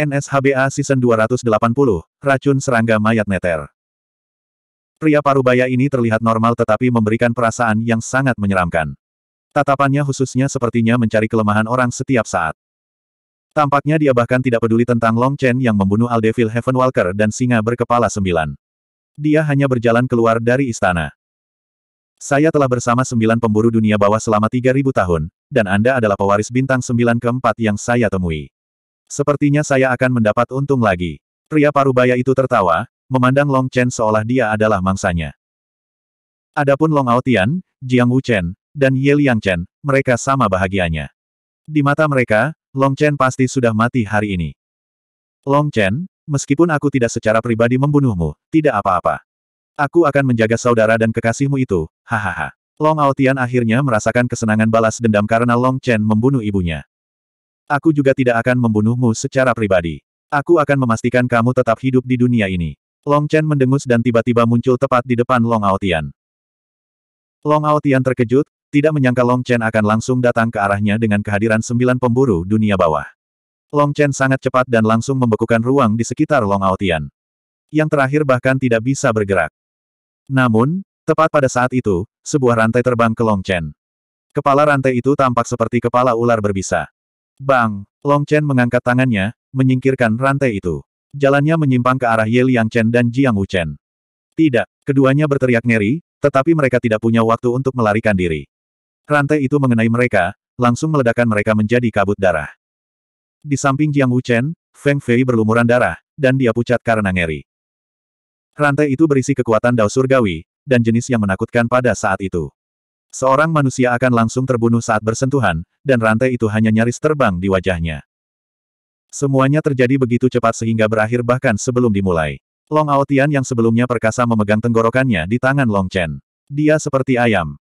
NSHBA Season 280, Racun Serangga Mayat Neter. Pria parubaya ini terlihat normal tetapi memberikan perasaan yang sangat menyeramkan. Tatapannya khususnya sepertinya mencari kelemahan orang setiap saat. Tampaknya dia bahkan tidak peduli tentang Long Chen yang membunuh Aldevil Walker dan singa berkepala sembilan. Dia hanya berjalan keluar dari istana. Saya telah bersama sembilan pemburu dunia bawah selama 3.000 tahun, dan Anda adalah pewaris bintang sembilan keempat yang saya temui. Sepertinya saya akan mendapat untung lagi. Pria parubaya itu tertawa, memandang Long Chen seolah dia adalah mangsanya. Adapun Long Aotian, Jiang Wu Chen, dan Ye Liang Chen, mereka sama bahagianya. Di mata mereka, Long Chen pasti sudah mati hari ini. Long Chen, meskipun aku tidak secara pribadi membunuhmu, tidak apa-apa. Aku akan menjaga saudara dan kekasihmu itu, hahaha. Long Aotian akhirnya merasakan kesenangan balas dendam karena Long Chen membunuh ibunya. Aku juga tidak akan membunuhmu secara pribadi. Aku akan memastikan kamu tetap hidup di dunia ini. Long Chen mendengus dan tiba-tiba muncul tepat di depan Long Aotian. Long Aotian terkejut, tidak menyangka Long Chen akan langsung datang ke arahnya dengan kehadiran sembilan pemburu dunia bawah. Long Chen sangat cepat dan langsung membekukan ruang di sekitar Long Aotian. Yang terakhir bahkan tidak bisa bergerak. Namun, tepat pada saat itu, sebuah rantai terbang ke Long Chen. Kepala rantai itu tampak seperti kepala ular berbisa. Bang! Long Chen mengangkat tangannya, menyingkirkan rantai itu. Jalannya menyimpang ke arah Ye Liang Chen dan Jiang Wu Chen. Tidak, keduanya berteriak ngeri, tetapi mereka tidak punya waktu untuk melarikan diri. Rantai itu mengenai mereka, langsung meledakkan mereka menjadi kabut darah. Di samping Jiang Wu Chen, Feng Fei berlumuran darah, dan dia pucat karena ngeri. Rantai itu berisi kekuatan dao surgawi, dan jenis yang menakutkan pada saat itu. Seorang manusia akan langsung terbunuh saat bersentuhan, dan rantai itu hanya nyaris terbang di wajahnya. Semuanya terjadi begitu cepat sehingga berakhir bahkan sebelum dimulai. Long Aotian yang sebelumnya perkasa memegang tenggorokannya di tangan Long Chen. Dia seperti ayam.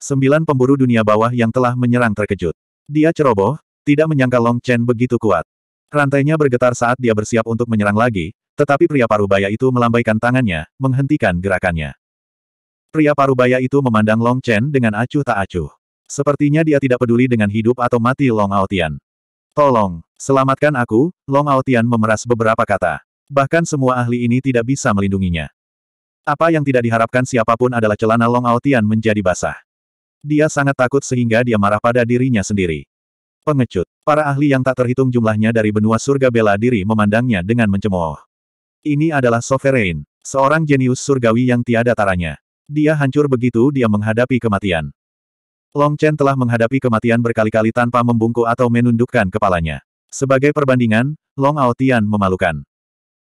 Sembilan pemburu dunia bawah yang telah menyerang terkejut. Dia ceroboh, tidak menyangka Long Chen begitu kuat. Rantainya bergetar saat dia bersiap untuk menyerang lagi, tetapi pria baya itu melambaikan tangannya, menghentikan gerakannya. Pria parubaya itu memandang Long Chen dengan acuh tak acuh. Sepertinya dia tidak peduli dengan hidup atau mati Long Aotian. Tolong, selamatkan aku, Long Aotian memeras beberapa kata. Bahkan semua ahli ini tidak bisa melindunginya. Apa yang tidak diharapkan siapapun adalah celana Long Aotian menjadi basah. Dia sangat takut sehingga dia marah pada dirinya sendiri. Pengecut, para ahli yang tak terhitung jumlahnya dari benua surga bela diri memandangnya dengan mencemooh. Ini adalah Sovereign, seorang jenius surgawi yang tiada taranya. Dia hancur begitu dia menghadapi kematian. Long Chen telah menghadapi kematian berkali-kali tanpa membungkuk atau menundukkan kepalanya. Sebagai perbandingan, Long Ao Tian memalukan.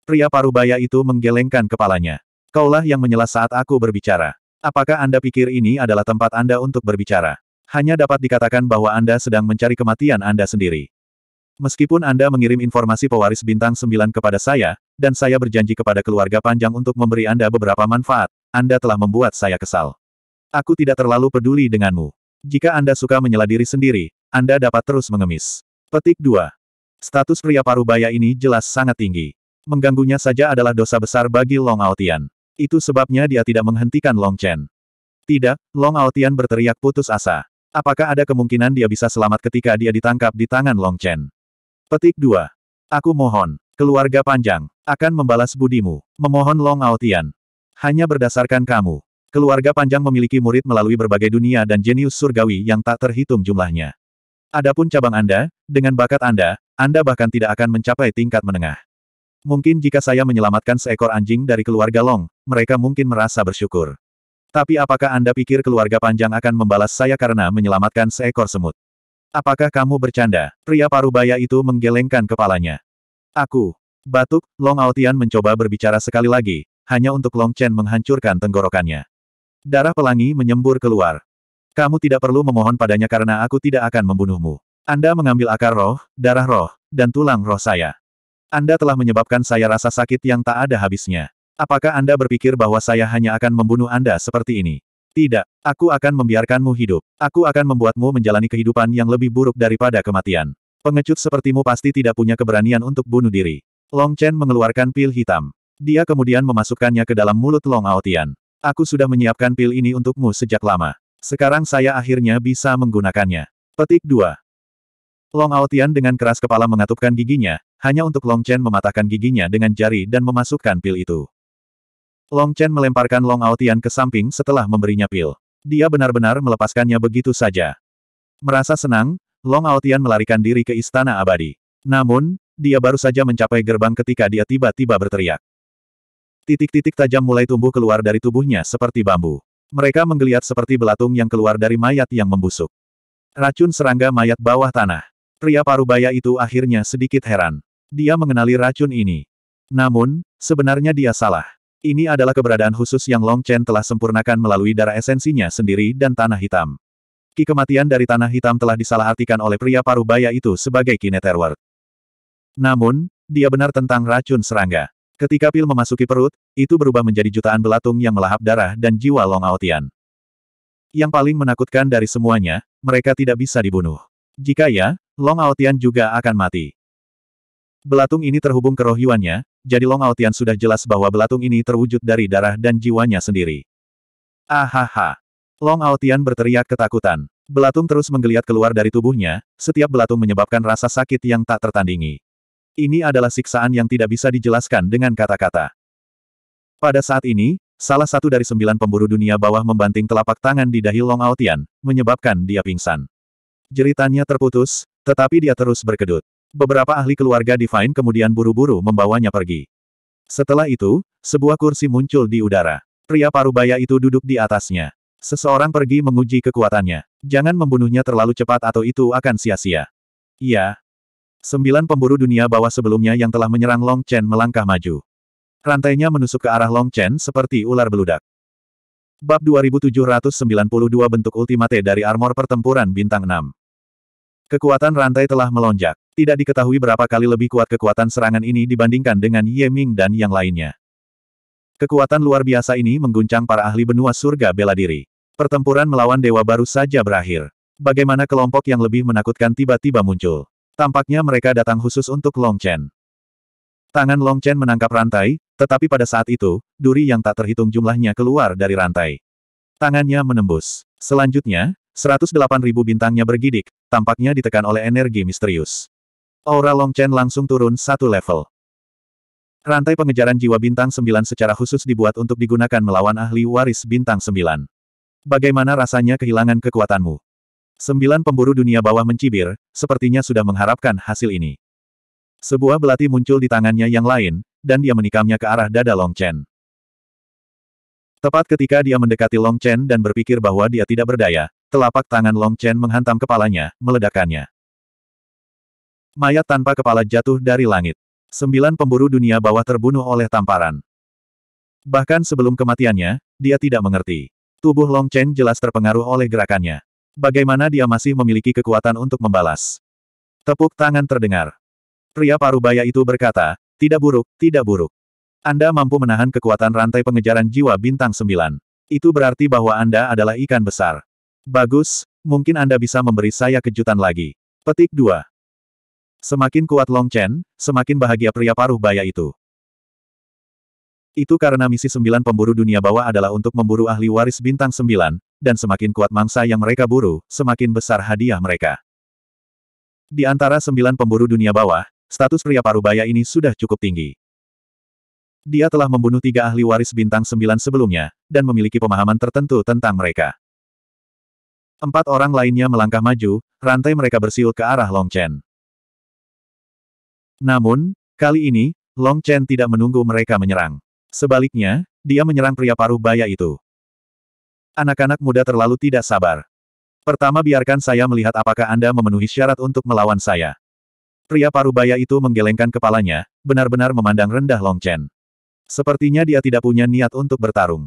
Pria parubaya itu menggelengkan kepalanya. Kaulah yang menyela saat aku berbicara. Apakah Anda pikir ini adalah tempat Anda untuk berbicara? Hanya dapat dikatakan bahwa Anda sedang mencari kematian Anda sendiri. Meskipun Anda mengirim informasi pewaris bintang 9 kepada saya, dan saya berjanji kepada keluarga panjang untuk memberi Anda beberapa manfaat, anda telah membuat saya kesal. Aku tidak terlalu peduli denganmu. Jika Anda suka menyela diri sendiri, Anda dapat terus mengemis. Petik 2. Status pria parubaya ini jelas sangat tinggi. Mengganggunya saja adalah dosa besar bagi Long Aotian. Itu sebabnya dia tidak menghentikan Long Chen. Tidak, Long Aotian berteriak putus asa. Apakah ada kemungkinan dia bisa selamat ketika dia ditangkap di tangan Long Chen? Petik 2. Aku mohon, keluarga panjang, akan membalas budimu. Memohon Long Aotian, hanya berdasarkan kamu. Keluarga panjang memiliki murid melalui berbagai dunia dan jenius surgawi yang tak terhitung jumlahnya. Adapun cabang Anda, dengan bakat Anda, Anda bahkan tidak akan mencapai tingkat menengah. Mungkin jika saya menyelamatkan seekor anjing dari keluarga Long, mereka mungkin merasa bersyukur. Tapi apakah Anda pikir keluarga panjang akan membalas saya karena menyelamatkan seekor semut? Apakah kamu bercanda? Pria parubaya itu menggelengkan kepalanya. Aku. Batuk, Long Aotian mencoba berbicara sekali lagi, hanya untuk Long Chen menghancurkan tenggorokannya. Darah pelangi menyembur keluar. Kamu tidak perlu memohon padanya karena aku tidak akan membunuhmu. Anda mengambil akar roh, darah roh, dan tulang roh saya. Anda telah menyebabkan saya rasa sakit yang tak ada habisnya. Apakah Anda berpikir bahwa saya hanya akan membunuh Anda seperti ini? Tidak, aku akan membiarkanmu hidup. Aku akan membuatmu menjalani kehidupan yang lebih buruk daripada kematian. Pengecut sepertimu pasti tidak punya keberanian untuk bunuh diri. Long Chen mengeluarkan pil hitam. Dia kemudian memasukkannya ke dalam mulut Long Aotian. Aku sudah menyiapkan pil ini untukmu sejak lama. Sekarang saya akhirnya bisa menggunakannya. Petik 2. Long Aotian dengan keras kepala mengatupkan giginya, hanya untuk Long Chen mematahkan giginya dengan jari dan memasukkan pil itu. Long Chen melemparkan Long Aotian ke samping setelah memberinya pil. Dia benar-benar melepaskannya begitu saja. Merasa senang, Long Aotian melarikan diri ke Istana Abadi. Namun, dia baru saja mencapai gerbang ketika dia tiba-tiba berteriak. Titik-titik tajam mulai tumbuh keluar dari tubuhnya seperti bambu. Mereka menggeliat seperti belatung yang keluar dari mayat yang membusuk. Racun serangga mayat bawah tanah. Pria parubaya itu akhirnya sedikit heran. Dia mengenali racun ini. Namun, sebenarnya dia salah. Ini adalah keberadaan khusus yang Long Chen telah sempurnakan melalui darah esensinya sendiri dan tanah hitam. Ki kematian dari tanah hitam telah disalahartikan oleh pria parubaya itu sebagai kineterward. Namun, dia benar tentang racun serangga. Ketika pil memasuki perut, itu berubah menjadi jutaan belatung yang melahap darah dan jiwa Long Aotian. Yang paling menakutkan dari semuanya, mereka tidak bisa dibunuh. Jika ya, Long Aotian juga akan mati. Belatung ini terhubung ke roh Yuannya, jadi Long Aotian sudah jelas bahwa belatung ini terwujud dari darah dan jiwanya sendiri. Ahaha! Long Aotian berteriak ketakutan. Belatung terus menggeliat keluar dari tubuhnya, setiap belatung menyebabkan rasa sakit yang tak tertandingi. Ini adalah siksaan yang tidak bisa dijelaskan dengan kata-kata. Pada saat ini, salah satu dari sembilan pemburu dunia bawah membanting telapak tangan di dahi Long Aotian, menyebabkan dia pingsan. Jeritannya terputus, tetapi dia terus berkedut. Beberapa ahli keluarga Divine kemudian buru-buru membawanya pergi. Setelah itu, sebuah kursi muncul di udara. Pria parubaya itu duduk di atasnya. Seseorang pergi menguji kekuatannya. Jangan membunuhnya terlalu cepat atau itu akan sia-sia. Iya, Sembilan pemburu dunia bawah sebelumnya yang telah menyerang Long Chen melangkah maju. Rantainya menusuk ke arah Long Chen seperti ular beludak. Bab 2792 Bentuk Ultimate dari Armor Pertempuran Bintang 6 Kekuatan rantai telah melonjak. Tidak diketahui berapa kali lebih kuat kekuatan serangan ini dibandingkan dengan Ye Ming dan yang lainnya. Kekuatan luar biasa ini mengguncang para ahli benua surga bela diri. Pertempuran melawan dewa baru saja berakhir. Bagaimana kelompok yang lebih menakutkan tiba-tiba muncul? Tampaknya mereka datang khusus untuk Long Chen. Tangan Long Chen menangkap rantai, tetapi pada saat itu, duri yang tak terhitung jumlahnya keluar dari rantai. Tangannya menembus. Selanjutnya, 108.000 bintangnya bergidik, tampaknya ditekan oleh energi misterius. Aura Long Chen langsung turun satu level. Rantai pengejaran jiwa bintang 9 secara khusus dibuat untuk digunakan melawan ahli waris bintang 9. Bagaimana rasanya kehilangan kekuatanmu? Sembilan pemburu dunia bawah mencibir, sepertinya sudah mengharapkan hasil ini. Sebuah belati muncul di tangannya yang lain, dan dia menikamnya ke arah dada Long Chen. Tepat ketika dia mendekati Long Chen dan berpikir bahwa dia tidak berdaya, telapak tangan Long Chen menghantam kepalanya, meledakannya. Mayat tanpa kepala jatuh dari langit. Sembilan pemburu dunia bawah terbunuh oleh tamparan. Bahkan sebelum kematiannya, dia tidak mengerti. Tubuh Long Chen jelas terpengaruh oleh gerakannya. Bagaimana dia masih memiliki kekuatan untuk membalas? Tepuk tangan terdengar. Pria parubaya itu berkata, tidak buruk, tidak buruk. Anda mampu menahan kekuatan rantai pengejaran jiwa bintang 9. Itu berarti bahwa Anda adalah ikan besar. Bagus, mungkin Anda bisa memberi saya kejutan lagi. Petik 2. Semakin kuat Long Chen, semakin bahagia pria paruh baya itu. Itu karena misi sembilan pemburu dunia bawah adalah untuk memburu ahli waris bintang sembilan, dan semakin kuat mangsa yang mereka buru, semakin besar hadiah mereka. Di antara sembilan pemburu dunia bawah, status pria parubaya ini sudah cukup tinggi. Dia telah membunuh tiga ahli waris bintang sembilan sebelumnya, dan memiliki pemahaman tertentu tentang mereka. Empat orang lainnya melangkah maju, rantai mereka bersiul ke arah Long Chen. Namun, kali ini, Long Chen tidak menunggu mereka menyerang. Sebaliknya, dia menyerang pria paruh baya itu. Anak-anak muda terlalu tidak sabar. Pertama biarkan saya melihat apakah Anda memenuhi syarat untuk melawan saya. Pria parubaya itu menggelengkan kepalanya, benar-benar memandang rendah Long Chen. Sepertinya dia tidak punya niat untuk bertarung.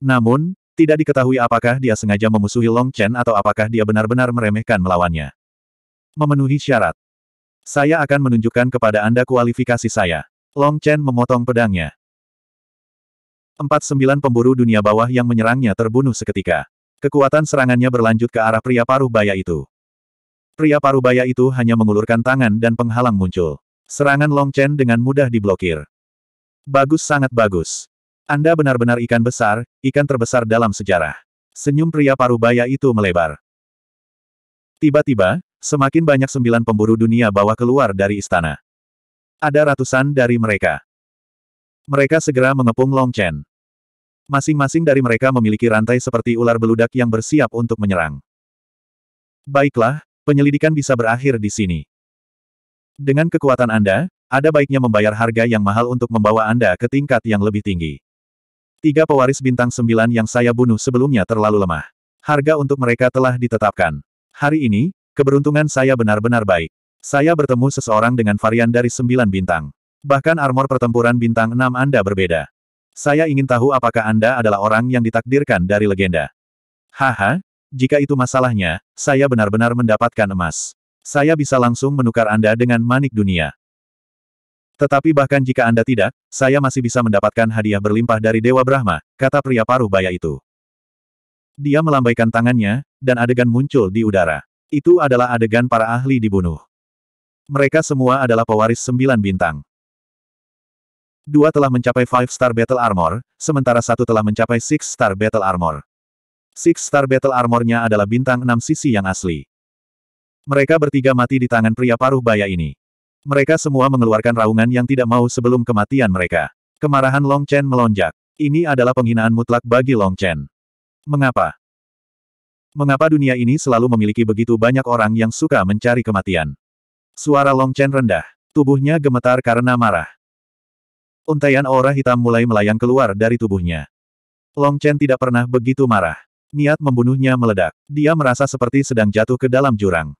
Namun, tidak diketahui apakah dia sengaja memusuhi Long Chen atau apakah dia benar-benar meremehkan melawannya. Memenuhi syarat. Saya akan menunjukkan kepada Anda kualifikasi saya. Long Chen memotong pedangnya. Empat sembilan pemburu dunia bawah yang menyerangnya terbunuh seketika. Kekuatan serangannya berlanjut ke arah pria paruh baya itu. Pria paruh baya itu hanya mengulurkan tangan dan penghalang muncul. Serangan Long Chen dengan mudah diblokir. Bagus sangat bagus. Anda benar-benar ikan besar, ikan terbesar dalam sejarah. Senyum pria paruh baya itu melebar. Tiba-tiba, semakin banyak sembilan pemburu dunia bawah keluar dari istana. Ada ratusan dari mereka. Mereka segera mengepung Long Chen. Masing-masing dari mereka memiliki rantai seperti ular beludak yang bersiap untuk menyerang. Baiklah, penyelidikan bisa berakhir di sini. Dengan kekuatan Anda, ada baiknya membayar harga yang mahal untuk membawa Anda ke tingkat yang lebih tinggi. Tiga pewaris bintang sembilan yang saya bunuh sebelumnya terlalu lemah. Harga untuk mereka telah ditetapkan. Hari ini, keberuntungan saya benar-benar baik. Saya bertemu seseorang dengan varian dari sembilan bintang. Bahkan armor pertempuran bintang enam Anda berbeda. Saya ingin tahu apakah Anda adalah orang yang ditakdirkan dari legenda. Haha, jika itu masalahnya, saya benar-benar mendapatkan emas. Saya bisa langsung menukar Anda dengan manik dunia. Tetapi bahkan jika Anda tidak, saya masih bisa mendapatkan hadiah berlimpah dari Dewa Brahma, kata pria paruh baya itu. Dia melambaikan tangannya, dan adegan muncul di udara. Itu adalah adegan para ahli dibunuh. Mereka semua adalah pewaris sembilan bintang. Dua telah mencapai Five star battle armor, sementara satu telah mencapai Six star battle armor. Six star battle armornya adalah bintang enam sisi yang asli. Mereka bertiga mati di tangan pria paruh baya ini. Mereka semua mengeluarkan raungan yang tidak mau sebelum kematian mereka. Kemarahan Long Chen melonjak. Ini adalah penghinaan mutlak bagi Long Chen. Mengapa? Mengapa dunia ini selalu memiliki begitu banyak orang yang suka mencari kematian? Suara Long Chen rendah. Tubuhnya gemetar karena marah. Untaian aura hitam mulai melayang keluar dari tubuhnya. Long Chen tidak pernah begitu marah. Niat membunuhnya meledak. Dia merasa seperti sedang jatuh ke dalam jurang.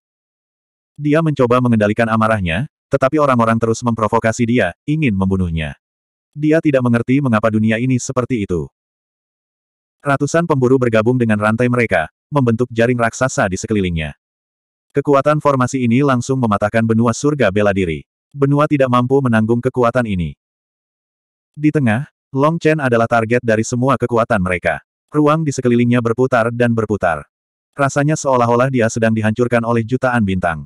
Dia mencoba mengendalikan amarahnya, tetapi orang-orang terus memprovokasi dia, ingin membunuhnya. Dia tidak mengerti mengapa dunia ini seperti itu. Ratusan pemburu bergabung dengan rantai mereka, membentuk jaring raksasa di sekelilingnya. Kekuatan formasi ini langsung mematahkan benua surga bela diri. Benua tidak mampu menanggung kekuatan ini. Di tengah, Long Chen adalah target dari semua kekuatan mereka. Ruang di sekelilingnya berputar dan berputar. Rasanya seolah-olah dia sedang dihancurkan oleh jutaan bintang.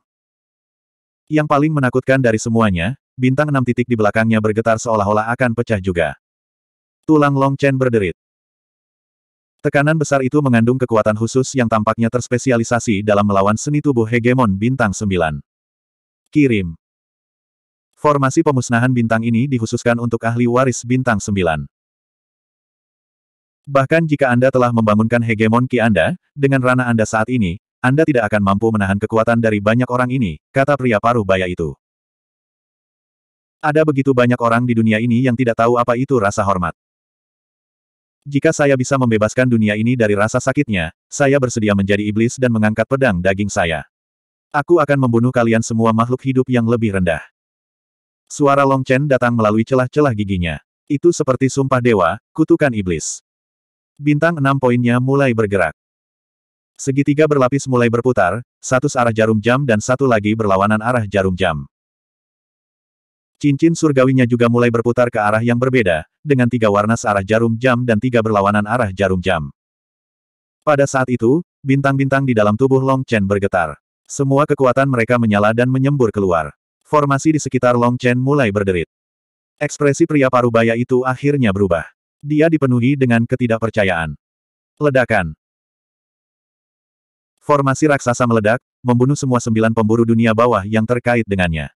Yang paling menakutkan dari semuanya, bintang enam titik di belakangnya bergetar seolah-olah akan pecah juga. Tulang Long Chen berderit. Tekanan besar itu mengandung kekuatan khusus yang tampaknya terspesialisasi dalam melawan seni tubuh hegemon bintang Sembilan. Kirim. Formasi pemusnahan bintang ini dikhususkan untuk ahli waris bintang 9. Bahkan jika Anda telah membangunkan hegemon Ki Anda, dengan rana Anda saat ini, Anda tidak akan mampu menahan kekuatan dari banyak orang ini, kata pria paruh baya itu. Ada begitu banyak orang di dunia ini yang tidak tahu apa itu rasa hormat. Jika saya bisa membebaskan dunia ini dari rasa sakitnya, saya bersedia menjadi iblis dan mengangkat pedang daging saya. Aku akan membunuh kalian semua makhluk hidup yang lebih rendah. Suara Long Chen datang melalui celah-celah giginya. Itu seperti sumpah dewa, kutukan iblis. Bintang enam poinnya mulai bergerak. Segitiga berlapis mulai berputar, satu arah jarum jam dan satu lagi berlawanan arah jarum jam. Cincin surgawinya juga mulai berputar ke arah yang berbeda, dengan tiga warna searah jarum jam dan tiga berlawanan arah jarum jam. Pada saat itu, bintang-bintang di dalam tubuh Long Chen bergetar. Semua kekuatan mereka menyala dan menyembur keluar. Formasi di sekitar Long Chen mulai berderit. Ekspresi pria parubaya itu akhirnya berubah. Dia dipenuhi dengan ketidakpercayaan. Ledakan. Formasi raksasa meledak, membunuh semua sembilan pemburu dunia bawah yang terkait dengannya.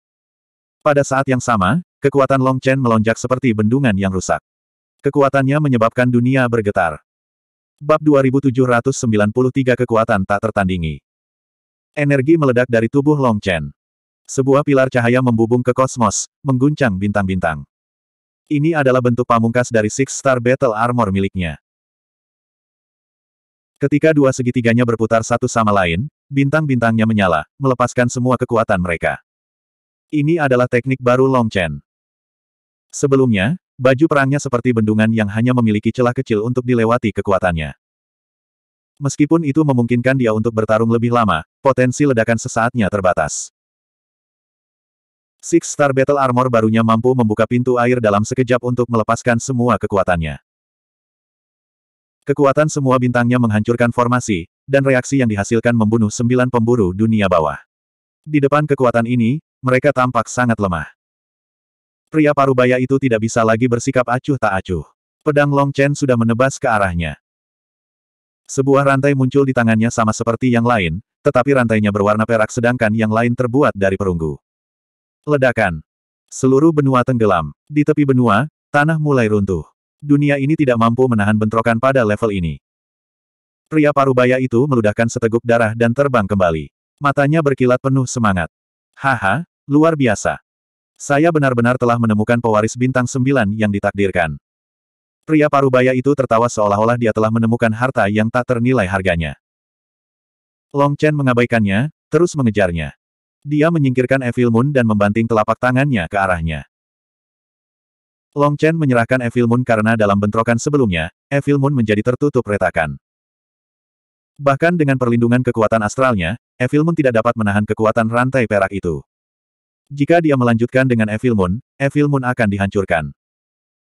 Pada saat yang sama, kekuatan Long Chen melonjak seperti bendungan yang rusak. Kekuatannya menyebabkan dunia bergetar. Bab 2793 Kekuatan Tak Tertandingi Energi meledak dari tubuh Long Chen. Sebuah pilar cahaya membubung ke kosmos, mengguncang bintang-bintang. Ini adalah bentuk pamungkas dari Six Star Battle Armor miliknya. Ketika dua segitiganya berputar satu sama lain, bintang-bintangnya menyala, melepaskan semua kekuatan mereka. Ini adalah teknik baru Long Chen. Sebelumnya, baju perangnya seperti bendungan yang hanya memiliki celah kecil untuk dilewati kekuatannya. Meskipun itu memungkinkan dia untuk bertarung lebih lama, potensi ledakan sesaatnya terbatas. Six Star Battle Armor barunya mampu membuka pintu air dalam sekejap untuk melepaskan semua kekuatannya. Kekuatan semua bintangnya menghancurkan formasi, dan reaksi yang dihasilkan membunuh sembilan pemburu dunia bawah. Di depan kekuatan ini, mereka tampak sangat lemah. Pria parubaya itu tidak bisa lagi bersikap acuh tak acuh. Pedang Long Chen sudah menebas ke arahnya. Sebuah rantai muncul di tangannya sama seperti yang lain, tetapi rantainya berwarna perak sedangkan yang lain terbuat dari perunggu. Ledakan. Seluruh benua tenggelam. Di tepi benua, tanah mulai runtuh. Dunia ini tidak mampu menahan bentrokan pada level ini. Pria parubaya itu meludahkan seteguk darah dan terbang kembali. Matanya berkilat penuh semangat. Haha, luar biasa. Saya benar-benar telah menemukan pewaris bintang sembilan yang ditakdirkan. Pria parubaya itu tertawa seolah-olah dia telah menemukan harta yang tak ternilai harganya. Long Chen mengabaikannya, terus mengejarnya. Dia menyingkirkan Evil Moon dan membanting telapak tangannya ke arahnya. Long Chen menyerahkan Evil Moon karena dalam bentrokan sebelumnya, Evil Moon menjadi tertutup retakan. Bahkan dengan perlindungan kekuatan astralnya, Evil Moon tidak dapat menahan kekuatan rantai perak itu. Jika dia melanjutkan dengan Evil Moon, Evil Moon akan dihancurkan.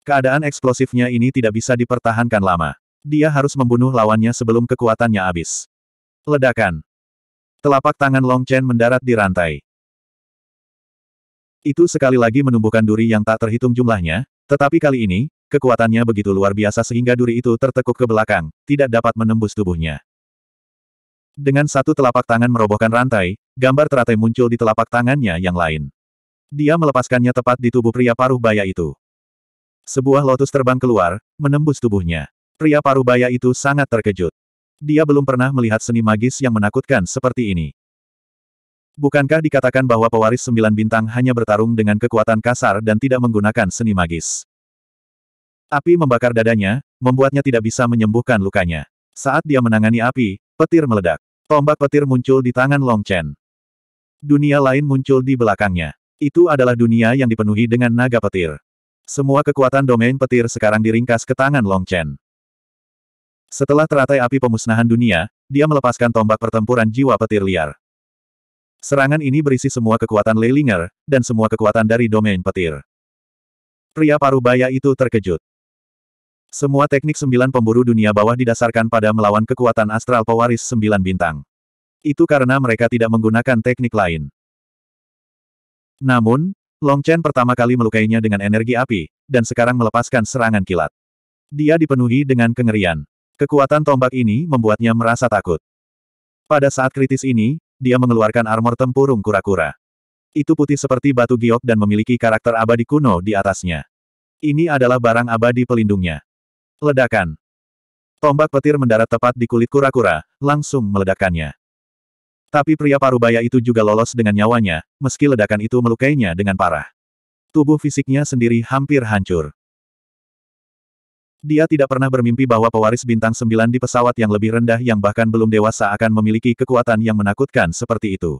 Keadaan eksplosifnya ini tidak bisa dipertahankan lama. Dia harus membunuh lawannya sebelum kekuatannya habis. Ledakan. Telapak tangan Long Chen mendarat di rantai. Itu sekali lagi menumbuhkan duri yang tak terhitung jumlahnya, tetapi kali ini, kekuatannya begitu luar biasa sehingga duri itu tertekuk ke belakang, tidak dapat menembus tubuhnya. Dengan satu telapak tangan merobohkan rantai, gambar teratai muncul di telapak tangannya yang lain. Dia melepaskannya tepat di tubuh pria paruh baya itu. Sebuah lotus terbang keluar, menembus tubuhnya. Pria paruh baya itu sangat terkejut. Dia belum pernah melihat seni magis yang menakutkan seperti ini. Bukankah dikatakan bahwa pewaris sembilan bintang hanya bertarung dengan kekuatan kasar dan tidak menggunakan seni magis? Api membakar dadanya, membuatnya tidak bisa menyembuhkan lukanya. Saat dia menangani api, petir meledak. Tombak petir muncul di tangan Long Chen. Dunia lain muncul di belakangnya. Itu adalah dunia yang dipenuhi dengan naga petir. Semua kekuatan domain petir sekarang diringkas ke tangan Long Chen. Setelah teratai api pemusnahan dunia, dia melepaskan tombak pertempuran jiwa petir liar. Serangan ini berisi semua kekuatan Leilinger, dan semua kekuatan dari domain petir. Pria parubaya itu terkejut. Semua teknik sembilan pemburu dunia bawah didasarkan pada melawan kekuatan astral pewaris sembilan bintang. Itu karena mereka tidak menggunakan teknik lain. Namun, Long Chen pertama kali melukainya dengan energi api, dan sekarang melepaskan serangan kilat. Dia dipenuhi dengan kengerian. Kekuatan tombak ini membuatnya merasa takut. Pada saat kritis ini, dia mengeluarkan armor tempurung kura-kura. Itu putih seperti batu giok dan memiliki karakter abadi kuno di atasnya. Ini adalah barang abadi pelindungnya. Ledakan. Tombak petir mendarat tepat di kulit kura-kura, langsung meledakkannya. Tapi pria parubaya itu juga lolos dengan nyawanya, meski ledakan itu melukainya dengan parah. Tubuh fisiknya sendiri hampir hancur. Dia tidak pernah bermimpi bahwa pewaris bintang sembilan di pesawat yang lebih rendah yang bahkan belum dewasa akan memiliki kekuatan yang menakutkan seperti itu.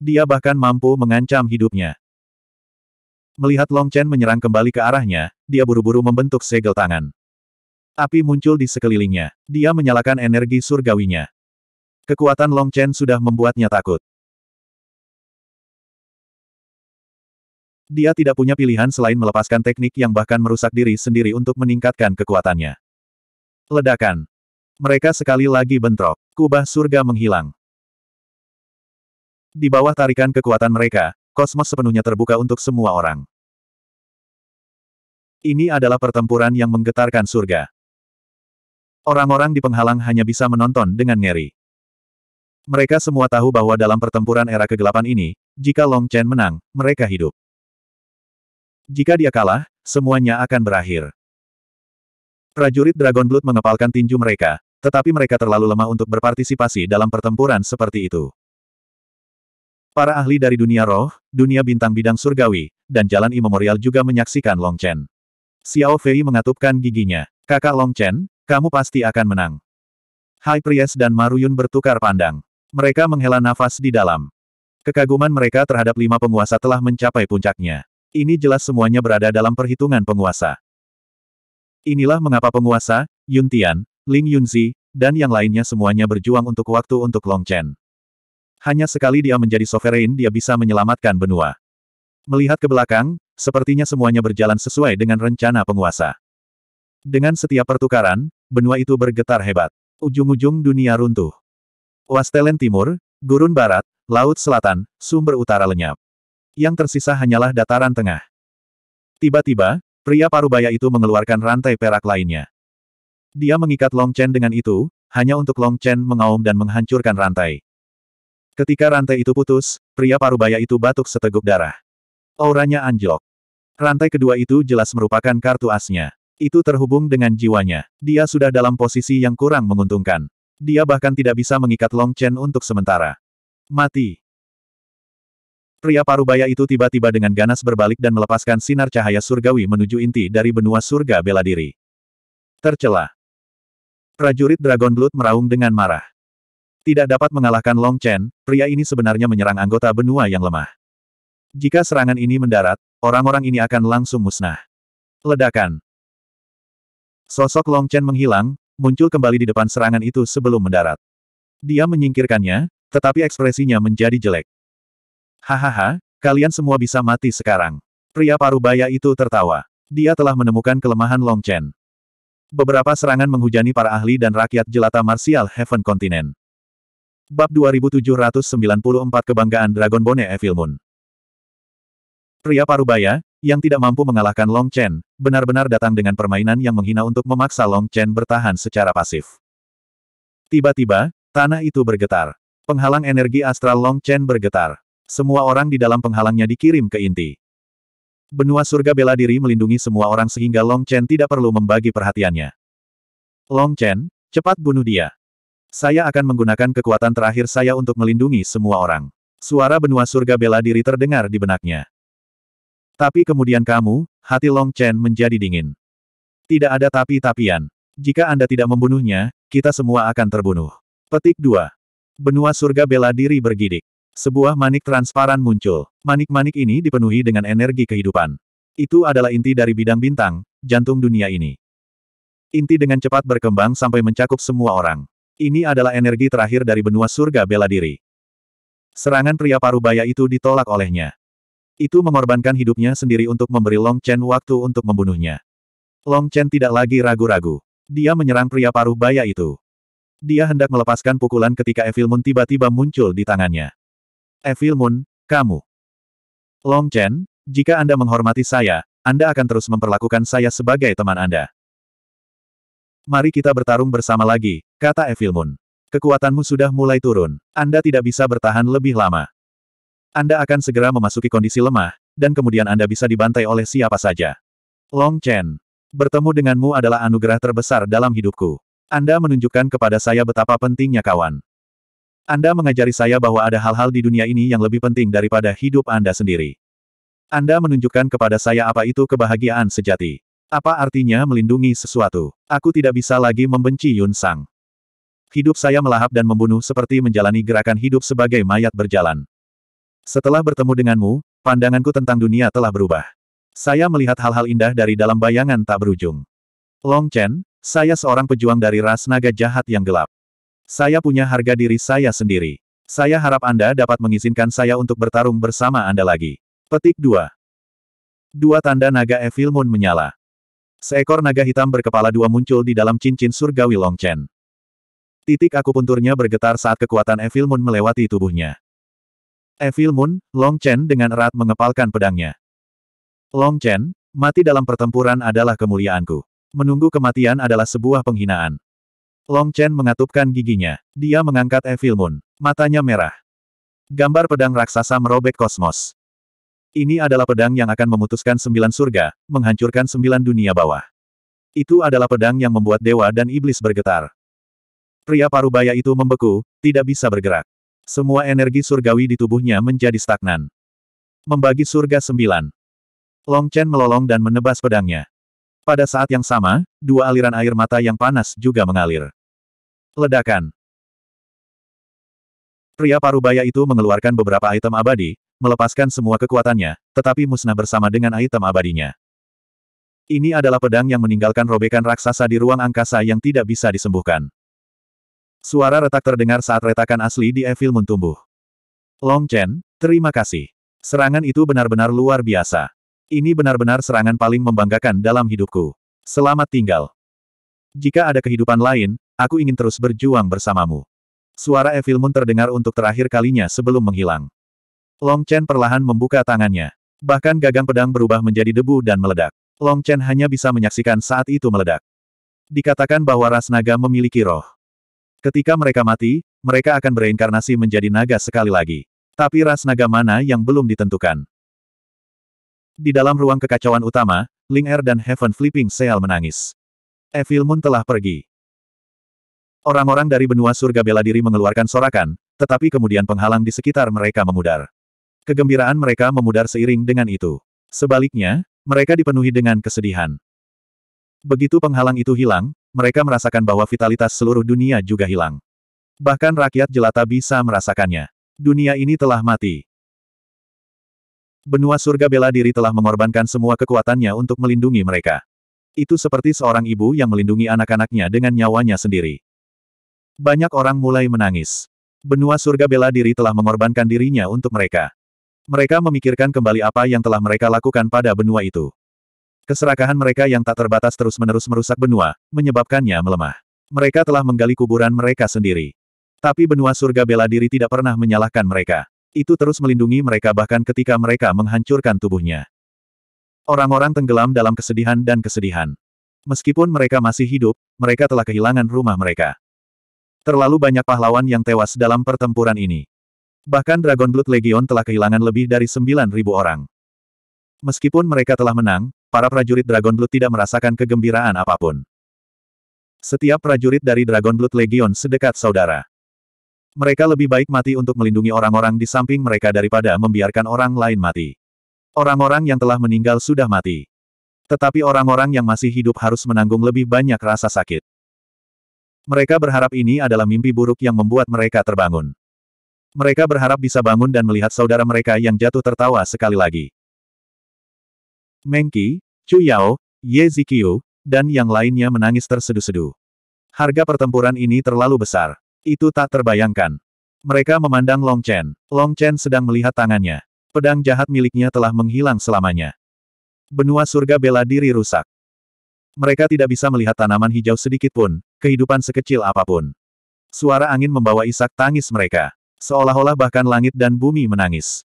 Dia bahkan mampu mengancam hidupnya. Melihat Long Chen menyerang kembali ke arahnya, dia buru-buru membentuk segel tangan. Api muncul di sekelilingnya. Dia menyalakan energi surgawinya. Kekuatan Long Chen sudah membuatnya takut. Dia tidak punya pilihan selain melepaskan teknik yang bahkan merusak diri sendiri untuk meningkatkan kekuatannya. Ledakan. Mereka sekali lagi bentrok. Kubah surga menghilang. Di bawah tarikan kekuatan mereka, kosmos sepenuhnya terbuka untuk semua orang. Ini adalah pertempuran yang menggetarkan surga. Orang-orang di penghalang hanya bisa menonton dengan ngeri. Mereka semua tahu bahwa dalam pertempuran era kegelapan ini, jika Long Chen menang, mereka hidup. Jika dia kalah, semuanya akan berakhir. Prajurit Dragon Blood mengepalkan tinju mereka, tetapi mereka terlalu lemah untuk berpartisipasi dalam pertempuran seperti itu. Para ahli dari dunia roh, dunia bintang bidang surgawi, dan jalan imemorial juga menyaksikan Long Chen. Xiao Fei mengatupkan giginya. Kakak Long Chen, kamu pasti akan menang. Hai Priest dan Maruyun bertukar pandang. Mereka menghela nafas di dalam. Kekaguman mereka terhadap lima penguasa telah mencapai puncaknya. Ini jelas semuanya berada dalam perhitungan penguasa. Inilah mengapa penguasa, Yun Tian, Ling Yunzi, dan yang lainnya semuanya berjuang untuk waktu untuk Long Chen. Hanya sekali dia menjadi sovereign dia bisa menyelamatkan benua. Melihat ke belakang, sepertinya semuanya berjalan sesuai dengan rencana penguasa. Dengan setiap pertukaran, benua itu bergetar hebat. Ujung-ujung dunia runtuh. Wastelen Timur, Gurun Barat, Laut Selatan, Sumber Utara lenyap yang tersisa hanyalah dataran tengah. Tiba-tiba, pria parubaya itu mengeluarkan rantai perak lainnya. Dia mengikat Long Chen dengan itu, hanya untuk Long Chen mengaum dan menghancurkan rantai. Ketika rantai itu putus, pria parubaya itu batuk seteguk darah. Auranya anjlok. Rantai kedua itu jelas merupakan kartu asnya. Itu terhubung dengan jiwanya. Dia sudah dalam posisi yang kurang menguntungkan. Dia bahkan tidak bisa mengikat Long Chen untuk sementara. Mati. Pria parubaya itu tiba-tiba dengan ganas berbalik dan melepaskan sinar cahaya surgawi menuju inti dari benua surga bela diri. Tercela. Prajurit Dragon Blood meraung dengan marah. Tidak dapat mengalahkan Long Chen, pria ini sebenarnya menyerang anggota benua yang lemah. Jika serangan ini mendarat, orang-orang ini akan langsung musnah. Ledakan. Sosok Long Chen menghilang, muncul kembali di depan serangan itu sebelum mendarat. Dia menyingkirkannya, tetapi ekspresinya menjadi jelek. Hahaha, kalian semua bisa mati sekarang. Pria parubaya itu tertawa. Dia telah menemukan kelemahan Long Chen. Beberapa serangan menghujani para ahli dan rakyat jelata martial Heaven Continent. Bab 2794 Kebanggaan Dragon Bone Evil Moon Pria parubaya, yang tidak mampu mengalahkan Long Chen, benar-benar datang dengan permainan yang menghina untuk memaksa Long Chen bertahan secara pasif. Tiba-tiba, tanah itu bergetar. Penghalang energi astral Long Chen bergetar. Semua orang di dalam penghalangnya dikirim ke inti. Benua surga bela diri melindungi semua orang sehingga Long Chen tidak perlu membagi perhatiannya. Long Chen, cepat bunuh dia. Saya akan menggunakan kekuatan terakhir saya untuk melindungi semua orang. Suara benua surga bela diri terdengar di benaknya. Tapi kemudian kamu, hati Long Chen menjadi dingin. Tidak ada tapi-tapian. Jika Anda tidak membunuhnya, kita semua akan terbunuh. Petik 2. Benua surga bela diri bergidik. Sebuah manik transparan muncul. Manik-manik ini dipenuhi dengan energi kehidupan. Itu adalah inti dari bidang bintang, jantung dunia ini. Inti dengan cepat berkembang sampai mencakup semua orang. Ini adalah energi terakhir dari benua surga bela diri. Serangan pria parubaya itu ditolak olehnya. Itu mengorbankan hidupnya sendiri untuk memberi Long Chen waktu untuk membunuhnya. Long Chen tidak lagi ragu-ragu. Dia menyerang pria parubaya itu. Dia hendak melepaskan pukulan ketika Evil Moon tiba-tiba muncul di tangannya. Evil Moon, kamu. Long Chen, jika Anda menghormati saya, Anda akan terus memperlakukan saya sebagai teman Anda. Mari kita bertarung bersama lagi, kata Evil Moon. Kekuatanmu sudah mulai turun. Anda tidak bisa bertahan lebih lama. Anda akan segera memasuki kondisi lemah, dan kemudian Anda bisa dibantai oleh siapa saja. Long Chen, bertemu denganmu adalah anugerah terbesar dalam hidupku. Anda menunjukkan kepada saya betapa pentingnya kawan. Anda mengajari saya bahwa ada hal-hal di dunia ini yang lebih penting daripada hidup Anda sendiri. Anda menunjukkan kepada saya apa itu kebahagiaan sejati. Apa artinya melindungi sesuatu? Aku tidak bisa lagi membenci Yun Sang. Hidup saya melahap dan membunuh seperti menjalani gerakan hidup sebagai mayat berjalan. Setelah bertemu denganmu, pandanganku tentang dunia telah berubah. Saya melihat hal-hal indah dari dalam bayangan tak berujung. Long Chen, saya seorang pejuang dari ras naga jahat yang gelap. Saya punya harga diri saya sendiri. Saya harap Anda dapat mengizinkan saya untuk bertarung bersama Anda lagi. Petik 2. Dua tanda naga Evil Moon menyala. Seekor naga hitam berkepala dua muncul di dalam cincin surgawi Longchen. Titik akupunturnya bergetar saat kekuatan Evil Moon melewati tubuhnya. Evil Moon, Long Chen dengan erat mengepalkan pedangnya. Long Chen, mati dalam pertempuran adalah kemuliaanku. Menunggu kematian adalah sebuah penghinaan. Long Chen mengatupkan giginya. Dia mengangkat Evil Moon. Matanya merah. Gambar pedang raksasa merobek kosmos. Ini adalah pedang yang akan memutuskan sembilan surga, menghancurkan sembilan dunia bawah. Itu adalah pedang yang membuat dewa dan iblis bergetar. Pria parubaya itu membeku, tidak bisa bergerak. Semua energi surgawi di tubuhnya menjadi stagnan. Membagi surga sembilan. Long Chen melolong dan menebas pedangnya. Pada saat yang sama, dua aliran air mata yang panas juga mengalir. Ledakan. Pria parubaya itu mengeluarkan beberapa item abadi, melepaskan semua kekuatannya, tetapi musnah bersama dengan item abadinya. Ini adalah pedang yang meninggalkan robekan raksasa di ruang angkasa yang tidak bisa disembuhkan. Suara retak terdengar saat retakan asli di Evil Moon tumbuh. Long Chen, terima kasih. Serangan itu benar-benar luar biasa. Ini benar-benar serangan paling membanggakan dalam hidupku. Selamat tinggal. Jika ada kehidupan lain, aku ingin terus berjuang bersamamu. Suara Evil Moon terdengar untuk terakhir kalinya sebelum menghilang. Long Chen perlahan membuka tangannya. Bahkan gagang pedang berubah menjadi debu dan meledak. Long Chen hanya bisa menyaksikan saat itu meledak. Dikatakan bahwa ras naga memiliki roh. Ketika mereka mati, mereka akan bereinkarnasi menjadi naga sekali lagi. Tapi ras naga mana yang belum ditentukan. Di dalam ruang kekacauan utama, Ling Er dan Heaven Flipping Seal menangis. Evil Moon telah pergi. Orang-orang dari benua surga bela diri mengeluarkan sorakan, tetapi kemudian penghalang di sekitar mereka memudar. Kegembiraan mereka memudar seiring dengan itu. Sebaliknya, mereka dipenuhi dengan kesedihan. Begitu penghalang itu hilang, mereka merasakan bahwa vitalitas seluruh dunia juga hilang. Bahkan rakyat jelata bisa merasakannya. Dunia ini telah mati. Benua surga bela diri telah mengorbankan semua kekuatannya untuk melindungi mereka. Itu seperti seorang ibu yang melindungi anak-anaknya dengan nyawanya sendiri. Banyak orang mulai menangis. Benua surga bela diri telah mengorbankan dirinya untuk mereka. Mereka memikirkan kembali apa yang telah mereka lakukan pada benua itu. Keserakahan mereka yang tak terbatas terus-menerus merusak benua, menyebabkannya melemah. Mereka telah menggali kuburan mereka sendiri. Tapi benua surga bela diri tidak pernah menyalahkan mereka. Itu terus melindungi mereka bahkan ketika mereka menghancurkan tubuhnya. Orang-orang tenggelam dalam kesedihan dan kesedihan. Meskipun mereka masih hidup, mereka telah kehilangan rumah mereka. Terlalu banyak pahlawan yang tewas dalam pertempuran ini. Bahkan Dragon Blood Legion telah kehilangan lebih dari 9.000 orang. Meskipun mereka telah menang, para prajurit Dragon Blood tidak merasakan kegembiraan apapun. Setiap prajurit dari Dragon Blood Legion sedekat saudara. Mereka lebih baik mati untuk melindungi orang-orang di samping mereka daripada membiarkan orang lain mati. Orang-orang yang telah meninggal sudah mati. Tetapi orang-orang yang masih hidup harus menanggung lebih banyak rasa sakit. Mereka berharap ini adalah mimpi buruk yang membuat mereka terbangun. Mereka berharap bisa bangun dan melihat saudara mereka yang jatuh tertawa sekali lagi. Mengki, Chu Yao, Ye Ziqiu, dan yang lainnya menangis terseduh-seduh. Harga pertempuran ini terlalu besar. Itu tak terbayangkan. Mereka memandang Long Chen. Long Chen sedang melihat tangannya. Pedang jahat miliknya telah menghilang selamanya. Benua surga bela diri rusak. Mereka tidak bisa melihat tanaman hijau sedikit pun, kehidupan sekecil apapun. Suara angin membawa isak tangis mereka. Seolah-olah bahkan langit dan bumi menangis.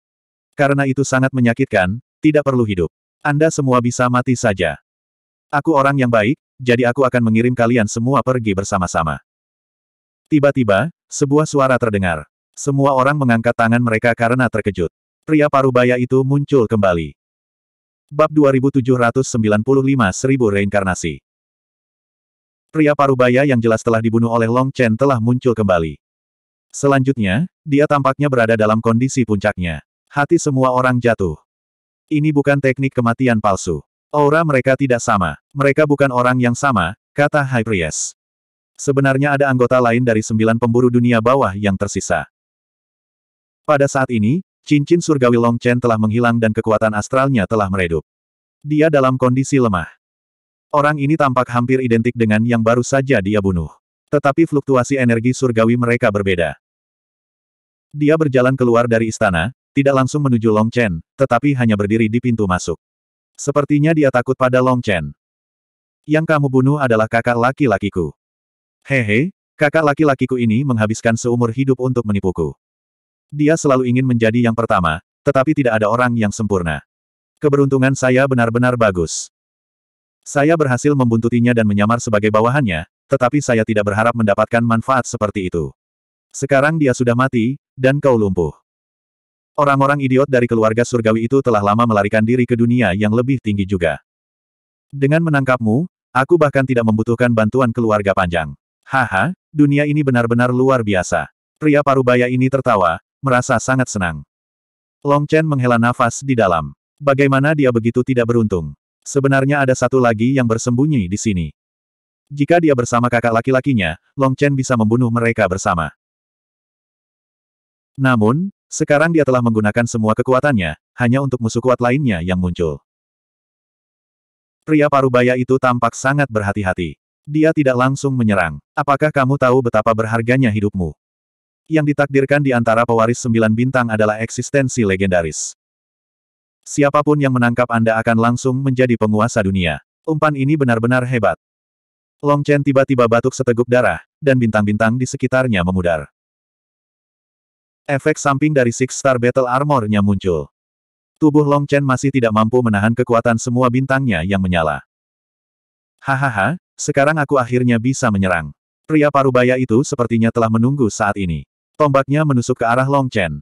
Karena itu sangat menyakitkan, tidak perlu hidup. Anda semua bisa mati saja. Aku orang yang baik, jadi aku akan mengirim kalian semua pergi bersama-sama. Tiba-tiba, sebuah suara terdengar. Semua orang mengangkat tangan mereka karena terkejut. Pria parubaya itu muncul kembali. Bab 2795 Seribu Reinkarnasi Pria parubaya yang jelas telah dibunuh oleh Long Chen telah muncul kembali. Selanjutnya, dia tampaknya berada dalam kondisi puncaknya. Hati semua orang jatuh. Ini bukan teknik kematian palsu. Aura mereka tidak sama. Mereka bukan orang yang sama, kata High Priest. Sebenarnya ada anggota lain dari sembilan pemburu dunia bawah yang tersisa. Pada saat ini, cincin surgawi Long Chen telah menghilang dan kekuatan astralnya telah meredup. Dia dalam kondisi lemah. Orang ini tampak hampir identik dengan yang baru saja dia bunuh. Tetapi fluktuasi energi surgawi mereka berbeda. Dia berjalan keluar dari istana, tidak langsung menuju Long Chen, tetapi hanya berdiri di pintu masuk. Sepertinya dia takut pada Long Chen. Yang kamu bunuh adalah kakak laki-lakiku. Hehe, kakak laki-lakiku ini menghabiskan seumur hidup untuk menipuku. Dia selalu ingin menjadi yang pertama, tetapi tidak ada orang yang sempurna. Keberuntungan saya benar-benar bagus. Saya berhasil membuntutinya dan menyamar sebagai bawahannya, tetapi saya tidak berharap mendapatkan manfaat seperti itu. Sekarang dia sudah mati, dan kau lumpuh. Orang-orang idiot dari keluarga surgawi itu telah lama melarikan diri ke dunia yang lebih tinggi juga. Dengan menangkapmu, aku bahkan tidak membutuhkan bantuan keluarga panjang. Haha, dunia ini benar-benar luar biasa. Pria parubaya ini tertawa, merasa sangat senang. Long Chen menghela nafas di dalam. Bagaimana dia begitu tidak beruntung? Sebenarnya ada satu lagi yang bersembunyi di sini. Jika dia bersama kakak laki-lakinya, Long Chen bisa membunuh mereka bersama. Namun, sekarang dia telah menggunakan semua kekuatannya, hanya untuk musuh kuat lainnya yang muncul. Pria parubaya itu tampak sangat berhati-hati. Dia tidak langsung menyerang. Apakah kamu tahu betapa berharganya hidupmu? Yang ditakdirkan di antara pewaris sembilan bintang adalah eksistensi legendaris. Siapapun yang menangkap Anda akan langsung menjadi penguasa dunia. Umpan ini benar-benar hebat. Long Chen tiba-tiba batuk seteguk darah, dan bintang-bintang di sekitarnya memudar. Efek samping dari Six Star Battle Armor-nya muncul. Tubuh Long Chen masih tidak mampu menahan kekuatan semua bintangnya yang menyala. Hahaha, sekarang aku akhirnya bisa menyerang. Pria parubaya itu sepertinya telah menunggu saat ini. Tombaknya menusuk ke arah Long Chen.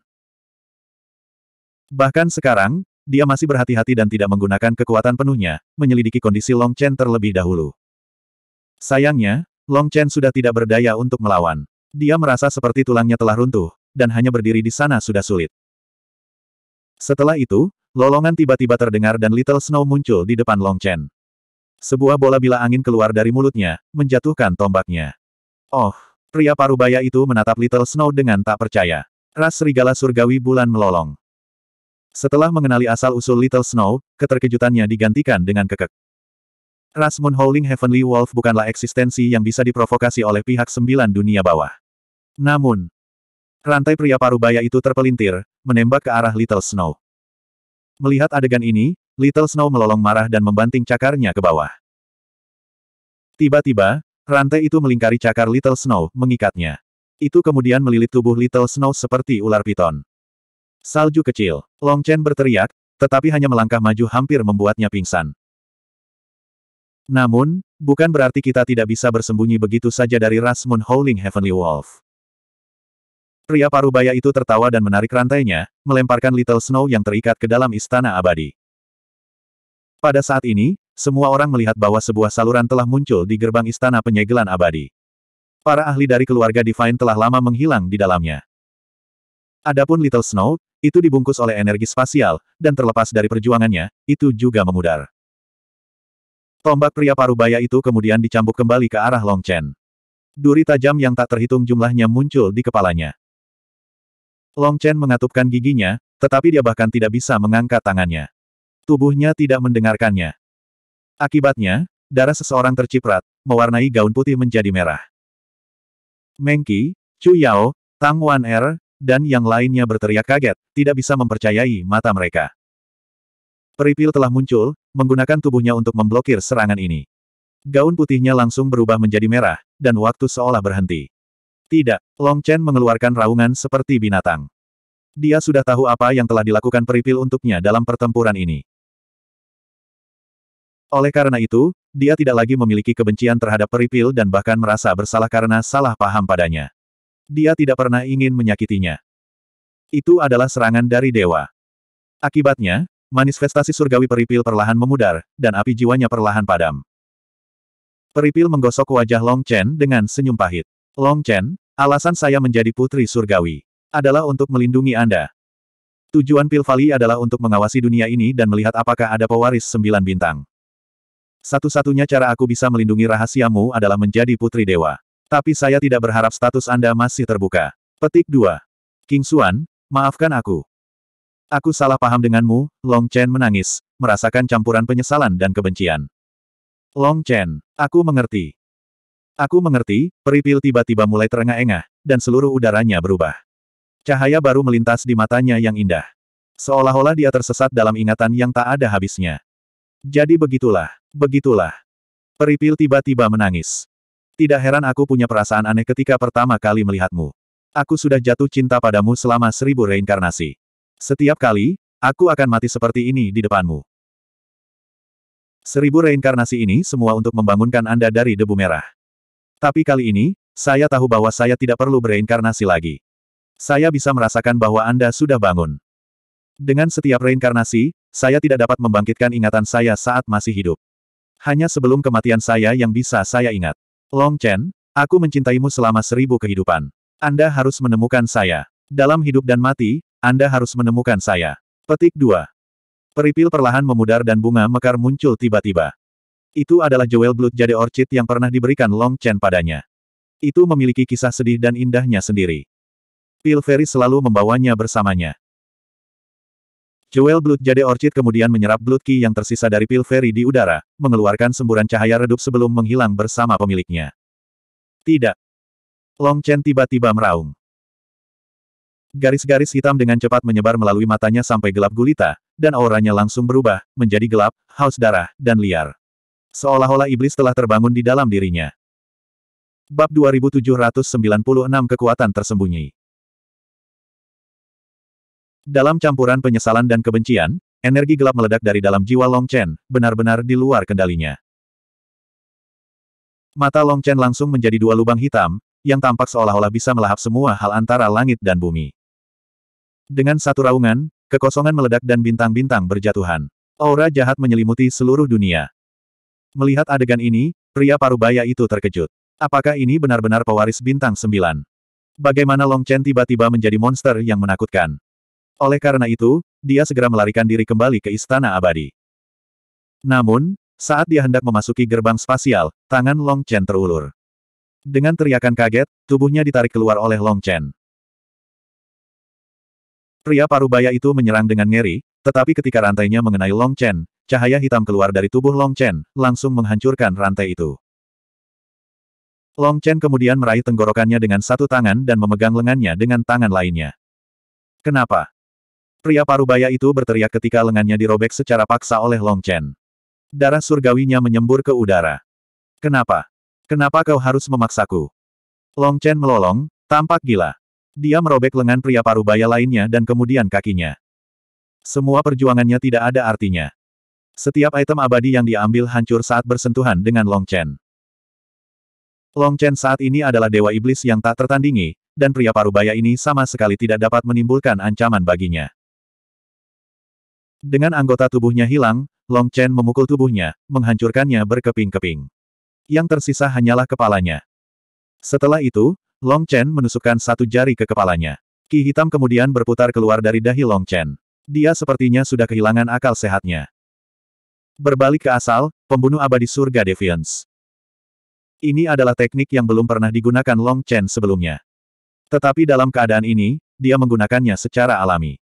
Bahkan sekarang, dia masih berhati-hati dan tidak menggunakan kekuatan penuhnya, menyelidiki kondisi Long Chen terlebih dahulu. Sayangnya, Long Chen sudah tidak berdaya untuk melawan. Dia merasa seperti tulangnya telah runtuh, dan hanya berdiri di sana sudah sulit. Setelah itu, lolongan tiba-tiba terdengar dan Little Snow muncul di depan Long Chen. Sebuah bola bila angin keluar dari mulutnya, menjatuhkan tombaknya. Oh, pria parubaya itu menatap Little Snow dengan tak percaya. Ras serigala surgawi bulan melolong. Setelah mengenali asal-usul Little Snow, keterkejutannya digantikan dengan kekek. Ras Moon Howling Heavenly Wolf bukanlah eksistensi yang bisa diprovokasi oleh pihak sembilan dunia bawah. Namun, rantai pria parubaya itu terpelintir, menembak ke arah Little Snow. Melihat adegan ini, Little Snow melolong marah dan membanting cakarnya ke bawah. Tiba-tiba, rantai itu melingkari cakar Little Snow, mengikatnya. Itu kemudian melilit tubuh Little Snow seperti ular piton. Salju kecil. Long Chen berteriak, tetapi hanya melangkah maju hampir membuatnya pingsan. Namun, bukan berarti kita tidak bisa bersembunyi begitu saja dari Rasmun Howling Heavenly Wolf. Pria parubaya itu tertawa dan menarik rantainya, melemparkan Little Snow yang terikat ke dalam istana abadi. Pada saat ini, semua orang melihat bahwa sebuah saluran telah muncul di gerbang istana penyegelan abadi. Para ahli dari keluarga Divine telah lama menghilang di dalamnya. Adapun Little Snow, itu dibungkus oleh energi spasial, dan terlepas dari perjuangannya, itu juga memudar. Tombak pria parubaya itu kemudian dicambuk kembali ke arah Long Chen. Duri tajam yang tak terhitung jumlahnya muncul di kepalanya. Long Chen mengatupkan giginya, tetapi dia bahkan tidak bisa mengangkat tangannya. Tubuhnya tidak mendengarkannya. Akibatnya, darah seseorang terciprat, mewarnai gaun putih menjadi merah. Mengki, Chu Yao, Tang Wan Er, dan yang lainnya berteriak kaget, tidak bisa mempercayai mata mereka. Peripil telah muncul, menggunakan tubuhnya untuk memblokir serangan ini. Gaun putihnya langsung berubah menjadi merah, dan waktu seolah berhenti. Tidak, Long Chen mengeluarkan raungan seperti binatang. Dia sudah tahu apa yang telah dilakukan Peripil untuknya dalam pertempuran ini. Oleh karena itu, dia tidak lagi memiliki kebencian terhadap peripil dan bahkan merasa bersalah karena salah paham padanya. Dia tidak pernah ingin menyakitinya. Itu adalah serangan dari dewa. Akibatnya, manifestasi surgawi peripil perlahan memudar, dan api jiwanya perlahan padam. Peripil menggosok wajah Long Chen dengan senyum pahit. Long Chen, alasan saya menjadi putri surgawi adalah untuk melindungi Anda. Tujuan Pilvali adalah untuk mengawasi dunia ini dan melihat apakah ada pewaris sembilan bintang. Satu-satunya cara aku bisa melindungi rahasiamu adalah menjadi putri dewa. Tapi saya tidak berharap status Anda masih terbuka. Petik 2. King Xuan, maafkan aku. Aku salah paham denganmu, Long Chen menangis, merasakan campuran penyesalan dan kebencian. Long Chen, aku mengerti. Aku mengerti, peripil tiba-tiba mulai terengah-engah, dan seluruh udaranya berubah. Cahaya baru melintas di matanya yang indah. Seolah-olah dia tersesat dalam ingatan yang tak ada habisnya. Jadi begitulah, begitulah. Peripil tiba-tiba menangis. Tidak heran aku punya perasaan aneh ketika pertama kali melihatmu. Aku sudah jatuh cinta padamu selama seribu reinkarnasi. Setiap kali, aku akan mati seperti ini di depanmu. Seribu reinkarnasi ini semua untuk membangunkan Anda dari debu merah. Tapi kali ini, saya tahu bahwa saya tidak perlu bereinkarnasi lagi. Saya bisa merasakan bahwa Anda sudah bangun. Dengan setiap reinkarnasi, saya tidak dapat membangkitkan ingatan saya saat masih hidup. Hanya sebelum kematian saya yang bisa saya ingat. Long Chen, aku mencintaimu selama seribu kehidupan. Anda harus menemukan saya. Dalam hidup dan mati, Anda harus menemukan saya. Petik 2. Peripil perlahan memudar dan bunga mekar muncul tiba-tiba. Itu adalah Jewel Blood Jade Orchid yang pernah diberikan Long Chen padanya. Itu memiliki kisah sedih dan indahnya sendiri. Pilferi selalu membawanya bersamanya. Jewel Blood Jade Orchid kemudian menyerap Blood Ki yang tersisa dari pil fairy di udara, mengeluarkan semburan cahaya redup sebelum menghilang bersama pemiliknya. Tidak. Long Chen tiba-tiba meraung. Garis-garis hitam dengan cepat menyebar melalui matanya sampai gelap gulita, dan auranya langsung berubah, menjadi gelap, haus darah, dan liar. Seolah-olah iblis telah terbangun di dalam dirinya. Bab 2796 Kekuatan Tersembunyi dalam campuran penyesalan dan kebencian, energi gelap meledak dari dalam jiwa Long Chen, benar-benar di luar kendalinya. Mata Long Chen langsung menjadi dua lubang hitam, yang tampak seolah-olah bisa melahap semua hal antara langit dan bumi. Dengan satu raungan, kekosongan meledak dan bintang-bintang berjatuhan. Aura jahat menyelimuti seluruh dunia. Melihat adegan ini, pria parubaya itu terkejut. Apakah ini benar-benar pewaris bintang sembilan? Bagaimana Long Chen tiba-tiba menjadi monster yang menakutkan? Oleh karena itu, dia segera melarikan diri kembali ke Istana Abadi. Namun, saat dia hendak memasuki gerbang spasial, tangan Long Chen terulur. Dengan teriakan kaget, tubuhnya ditarik keluar oleh Long Chen. Pria parubaya itu menyerang dengan ngeri, tetapi ketika rantainya mengenai Long Chen, cahaya hitam keluar dari tubuh Long Chen, langsung menghancurkan rantai itu. Long Chen kemudian meraih tenggorokannya dengan satu tangan dan memegang lengannya dengan tangan lainnya. Kenapa? Pria parubaya itu berteriak ketika lengannya dirobek secara paksa oleh Long Chen. Darah surgawinya menyembur ke udara. Kenapa? Kenapa kau harus memaksaku? Long Chen melolong, tampak gila. Dia merobek lengan pria parubaya lainnya dan kemudian kakinya. Semua perjuangannya tidak ada artinya. Setiap item abadi yang diambil hancur saat bersentuhan dengan Long Chen. Long Chen saat ini adalah dewa iblis yang tak tertandingi, dan pria parubaya ini sama sekali tidak dapat menimbulkan ancaman baginya. Dengan anggota tubuhnya hilang, Long Chen memukul tubuhnya, menghancurkannya berkeping-keping. Yang tersisa hanyalah kepalanya. Setelah itu, Long Chen menusukkan satu jari ke kepalanya. Ki hitam kemudian berputar keluar dari dahi Long Chen. Dia sepertinya sudah kehilangan akal sehatnya. Berbalik ke asal, pembunuh abadi surga Deviance. Ini adalah teknik yang belum pernah digunakan Long Chen sebelumnya. Tetapi dalam keadaan ini, dia menggunakannya secara alami.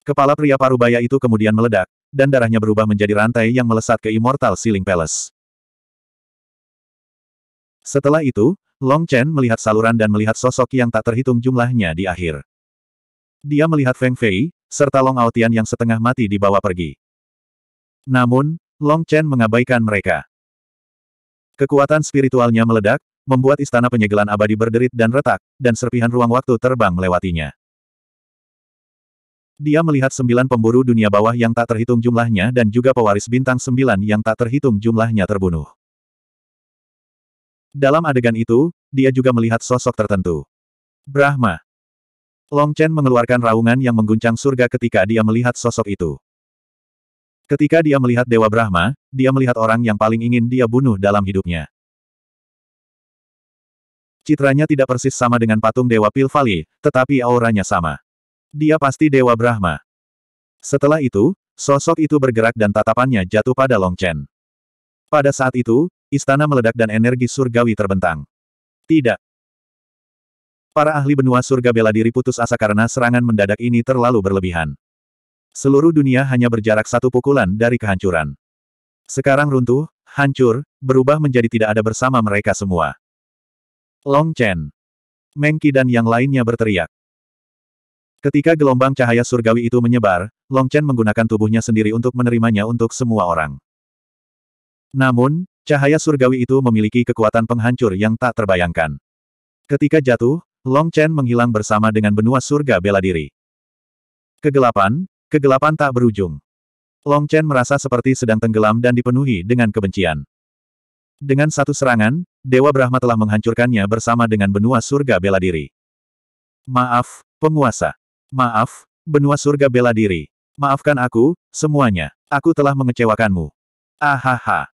Kepala pria parubaya itu kemudian meledak, dan darahnya berubah menjadi rantai yang melesat ke Immortal Ceiling Palace. Setelah itu, Long Chen melihat saluran dan melihat sosok yang tak terhitung jumlahnya di akhir. Dia melihat Feng Fei, serta Long Aotian yang setengah mati dibawa pergi. Namun, Long Chen mengabaikan mereka. Kekuatan spiritualnya meledak, membuat istana penyegelan abadi berderit dan retak, dan serpihan ruang waktu terbang melewatinya. Dia melihat sembilan pemburu dunia bawah yang tak terhitung jumlahnya dan juga pewaris bintang sembilan yang tak terhitung jumlahnya terbunuh. Dalam adegan itu, dia juga melihat sosok tertentu. Brahma. Long Chen mengeluarkan raungan yang mengguncang surga ketika dia melihat sosok itu. Ketika dia melihat Dewa Brahma, dia melihat orang yang paling ingin dia bunuh dalam hidupnya. Citranya tidak persis sama dengan patung Dewa Pilvali, tetapi auranya sama. Dia pasti Dewa Brahma. Setelah itu, sosok itu bergerak dan tatapannya jatuh pada Long Chen. Pada saat itu, istana meledak dan energi surgawi terbentang. Tidak. Para ahli benua surga bela diri putus asa karena serangan mendadak ini terlalu berlebihan. Seluruh dunia hanya berjarak satu pukulan dari kehancuran. Sekarang runtuh, hancur, berubah menjadi tidak ada bersama mereka semua. Long Chen. Mengki dan yang lainnya berteriak. Ketika gelombang cahaya surgawi itu menyebar, Long Chen menggunakan tubuhnya sendiri untuk menerimanya untuk semua orang. Namun, cahaya surgawi itu memiliki kekuatan penghancur yang tak terbayangkan. Ketika jatuh, Long Chen menghilang bersama dengan benua surga bela diri. Kegelapan, kegelapan tak berujung. Long Chen merasa seperti sedang tenggelam dan dipenuhi dengan kebencian. Dengan satu serangan, Dewa Brahma telah menghancurkannya bersama dengan benua surga bela diri. Maaf, penguasa. Maaf, benua surga bela diri. Maafkan aku, semuanya. Aku telah mengecewakanmu. Ahaha.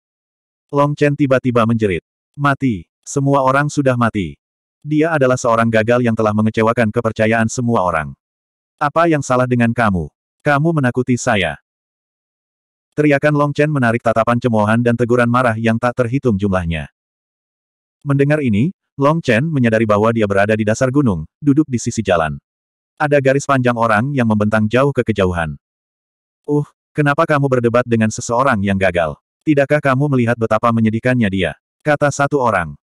Long Chen tiba-tiba menjerit. Mati. Semua orang sudah mati. Dia adalah seorang gagal yang telah mengecewakan kepercayaan semua orang. Apa yang salah dengan kamu? Kamu menakuti saya. Teriakan Long Chen menarik tatapan cemoohan dan teguran marah yang tak terhitung jumlahnya. Mendengar ini, Long Chen menyadari bahwa dia berada di dasar gunung, duduk di sisi jalan. Ada garis panjang orang yang membentang jauh ke kejauhan. Uh, kenapa kamu berdebat dengan seseorang yang gagal? Tidakkah kamu melihat betapa menyedihkannya dia? Kata satu orang.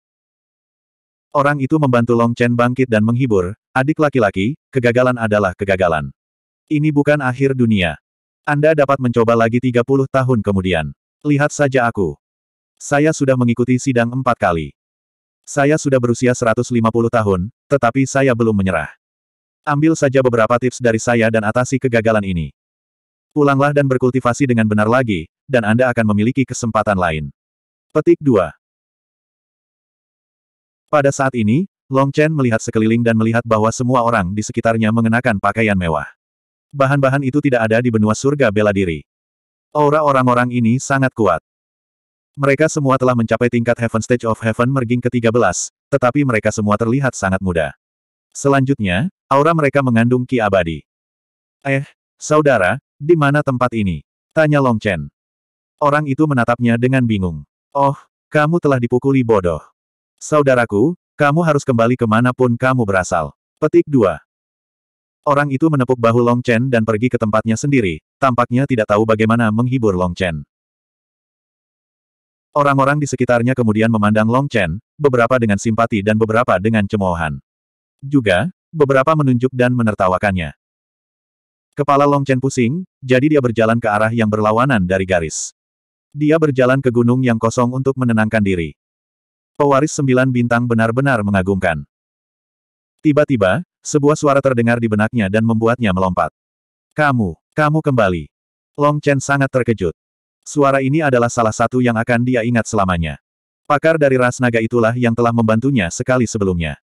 Orang itu membantu Long Chen bangkit dan menghibur, adik laki-laki, kegagalan adalah kegagalan. Ini bukan akhir dunia. Anda dapat mencoba lagi 30 tahun kemudian. Lihat saja aku. Saya sudah mengikuti sidang empat kali. Saya sudah berusia 150 tahun, tetapi saya belum menyerah. Ambil saja beberapa tips dari saya dan atasi kegagalan ini. Pulanglah dan berkultivasi dengan benar lagi, dan Anda akan memiliki kesempatan lain. Petik 2. Pada saat ini, Long Chen melihat sekeliling dan melihat bahwa semua orang di sekitarnya mengenakan pakaian mewah. Bahan-bahan itu tidak ada di benua surga bela diri. Aura orang-orang ini sangat kuat. Mereka semua telah mencapai tingkat Heaven Stage of Heaven Merging ke-13, tetapi mereka semua terlihat sangat muda. Selanjutnya, aura mereka mengandung ki abadi. Eh, saudara, di mana tempat ini? Tanya Long Chen. Orang itu menatapnya dengan bingung. Oh, kamu telah dipukuli bodoh. Saudaraku, kamu harus kembali kemanapun kamu berasal. Petik 2. Orang itu menepuk bahu Long Chen dan pergi ke tempatnya sendiri, tampaknya tidak tahu bagaimana menghibur Long Chen. Orang-orang di sekitarnya kemudian memandang Long Chen, beberapa dengan simpati dan beberapa dengan cemoohan. Juga, beberapa menunjuk dan menertawakannya. Kepala Long Chen pusing, jadi dia berjalan ke arah yang berlawanan dari garis. Dia berjalan ke gunung yang kosong untuk menenangkan diri. Pewaris sembilan bintang benar-benar mengagumkan. Tiba-tiba, sebuah suara terdengar di benaknya dan membuatnya melompat. Kamu, kamu kembali. Long Chen sangat terkejut. Suara ini adalah salah satu yang akan dia ingat selamanya. Pakar dari ras naga itulah yang telah membantunya sekali sebelumnya.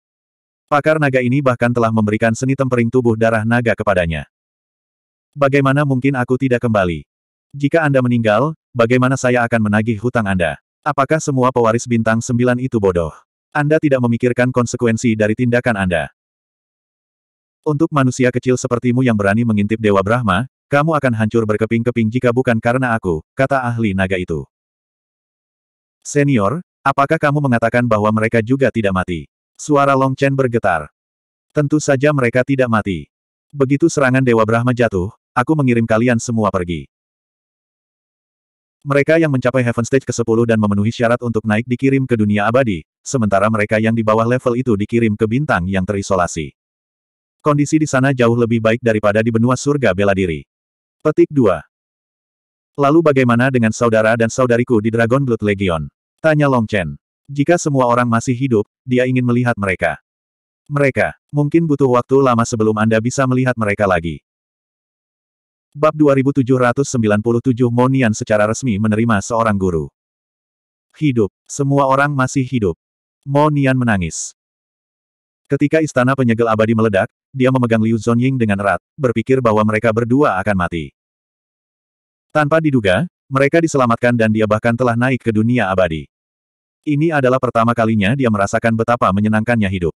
Pakar naga ini bahkan telah memberikan seni tempering tubuh darah naga kepadanya. Bagaimana mungkin aku tidak kembali? Jika Anda meninggal, bagaimana saya akan menagih hutang Anda? Apakah semua pewaris bintang sembilan itu bodoh? Anda tidak memikirkan konsekuensi dari tindakan Anda. Untuk manusia kecil sepertimu yang berani mengintip Dewa Brahma, kamu akan hancur berkeping-keping jika bukan karena aku, kata ahli naga itu. Senior, apakah kamu mengatakan bahwa mereka juga tidak mati? Suara Long Chen bergetar. Tentu saja mereka tidak mati. Begitu serangan Dewa Brahma jatuh, aku mengirim kalian semua pergi. Mereka yang mencapai Heaven Stage ke-10 dan memenuhi syarat untuk naik dikirim ke dunia abadi, sementara mereka yang di bawah level itu dikirim ke bintang yang terisolasi. Kondisi di sana jauh lebih baik daripada di benua surga bela diri. Petik 2. Lalu bagaimana dengan saudara dan saudariku di Dragon Blood Legion? Tanya Long Chen. Jika semua orang masih hidup, dia ingin melihat mereka. Mereka, mungkin butuh waktu lama sebelum Anda bisa melihat mereka lagi. Bab 2797 Monian secara resmi menerima seorang guru. Hidup, semua orang masih hidup. Monian menangis. Ketika istana penyegel abadi meledak, dia memegang Liu Zhongying dengan erat, berpikir bahwa mereka berdua akan mati. Tanpa diduga, mereka diselamatkan dan dia bahkan telah naik ke dunia abadi. Ini adalah pertama kalinya dia merasakan betapa menyenangkannya hidup.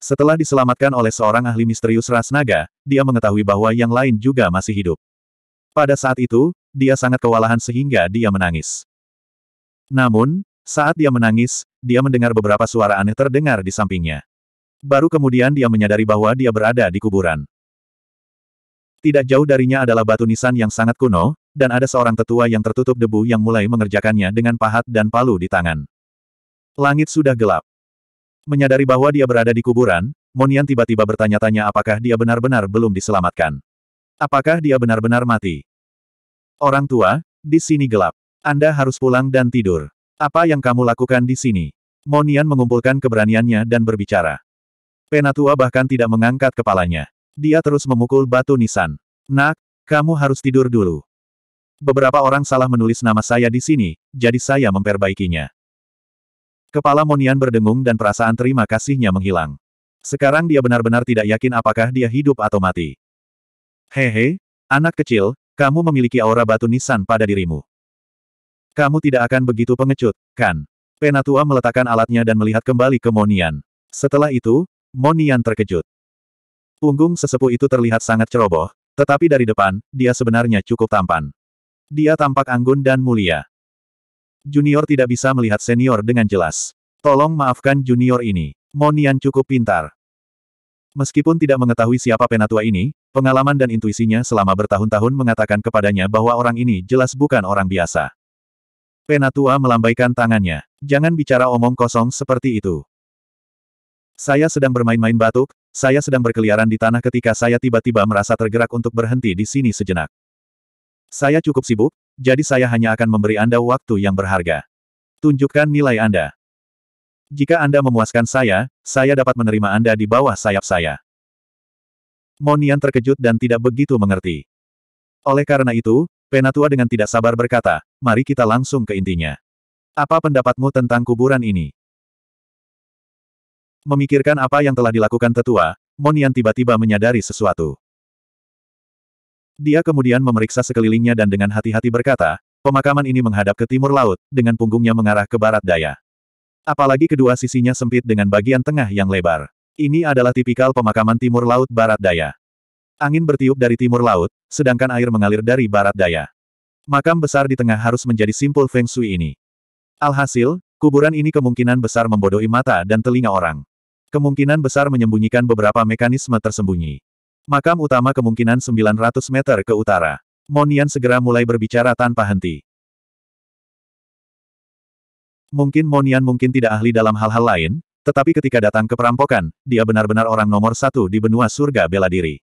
Setelah diselamatkan oleh seorang ahli misterius ras naga, dia mengetahui bahwa yang lain juga masih hidup. Pada saat itu, dia sangat kewalahan sehingga dia menangis. Namun, saat dia menangis, dia mendengar beberapa suara aneh terdengar di sampingnya. Baru kemudian dia menyadari bahwa dia berada di kuburan. Tidak jauh darinya adalah batu nisan yang sangat kuno, dan ada seorang tetua yang tertutup debu yang mulai mengerjakannya dengan pahat dan palu di tangan. Langit sudah gelap. Menyadari bahwa dia berada di kuburan, Monian tiba-tiba bertanya-tanya apakah dia benar-benar belum diselamatkan. Apakah dia benar-benar mati? Orang tua, di sini gelap. Anda harus pulang dan tidur. Apa yang kamu lakukan di sini? Monian mengumpulkan keberaniannya dan berbicara. Penatua bahkan tidak mengangkat kepalanya. Dia terus memukul batu nisan. Nak, kamu harus tidur dulu. Beberapa orang salah menulis nama saya di sini, jadi saya memperbaikinya. Kepala Monian berdengung dan perasaan terima kasihnya menghilang. Sekarang dia benar-benar tidak yakin apakah dia hidup atau mati. Hehe, anak kecil, kamu memiliki aura batu nisan pada dirimu. Kamu tidak akan begitu pengecut, kan? Penatua meletakkan alatnya dan melihat kembali ke Monian. Setelah itu, Monian terkejut. Punggung sesepuh itu terlihat sangat ceroboh, tetapi dari depan, dia sebenarnya cukup tampan. Dia tampak anggun dan mulia. Junior tidak bisa melihat senior dengan jelas. Tolong maafkan junior ini. Monian cukup pintar. Meskipun tidak mengetahui siapa penatua ini, pengalaman dan intuisinya selama bertahun-tahun mengatakan kepadanya bahwa orang ini jelas bukan orang biasa. Penatua melambaikan tangannya. Jangan bicara omong kosong seperti itu. Saya sedang bermain-main batuk, saya sedang berkeliaran di tanah ketika saya tiba-tiba merasa tergerak untuk berhenti di sini sejenak. Saya cukup sibuk, jadi saya hanya akan memberi Anda waktu yang berharga. Tunjukkan nilai Anda. Jika Anda memuaskan saya, saya dapat menerima Anda di bawah sayap saya. Monian terkejut dan tidak begitu mengerti. Oleh karena itu, Penatua dengan tidak sabar berkata, mari kita langsung ke intinya. Apa pendapatmu tentang kuburan ini? Memikirkan apa yang telah dilakukan tetua, Monian tiba-tiba menyadari sesuatu. Dia kemudian memeriksa sekelilingnya dan dengan hati-hati berkata, pemakaman ini menghadap ke timur laut, dengan punggungnya mengarah ke barat daya. Apalagi kedua sisinya sempit dengan bagian tengah yang lebar. Ini adalah tipikal pemakaman timur laut barat daya. Angin bertiup dari timur laut, sedangkan air mengalir dari barat daya. Makam besar di tengah harus menjadi simpul Feng Shui ini. Alhasil, kuburan ini kemungkinan besar membodohi mata dan telinga orang. Kemungkinan besar menyembunyikan beberapa mekanisme tersembunyi. Makam utama kemungkinan 900 meter ke utara. Monian segera mulai berbicara tanpa henti. Mungkin Monian mungkin tidak ahli dalam hal-hal lain, tetapi ketika datang ke perampokan, dia benar-benar orang nomor satu di benua surga bela diri.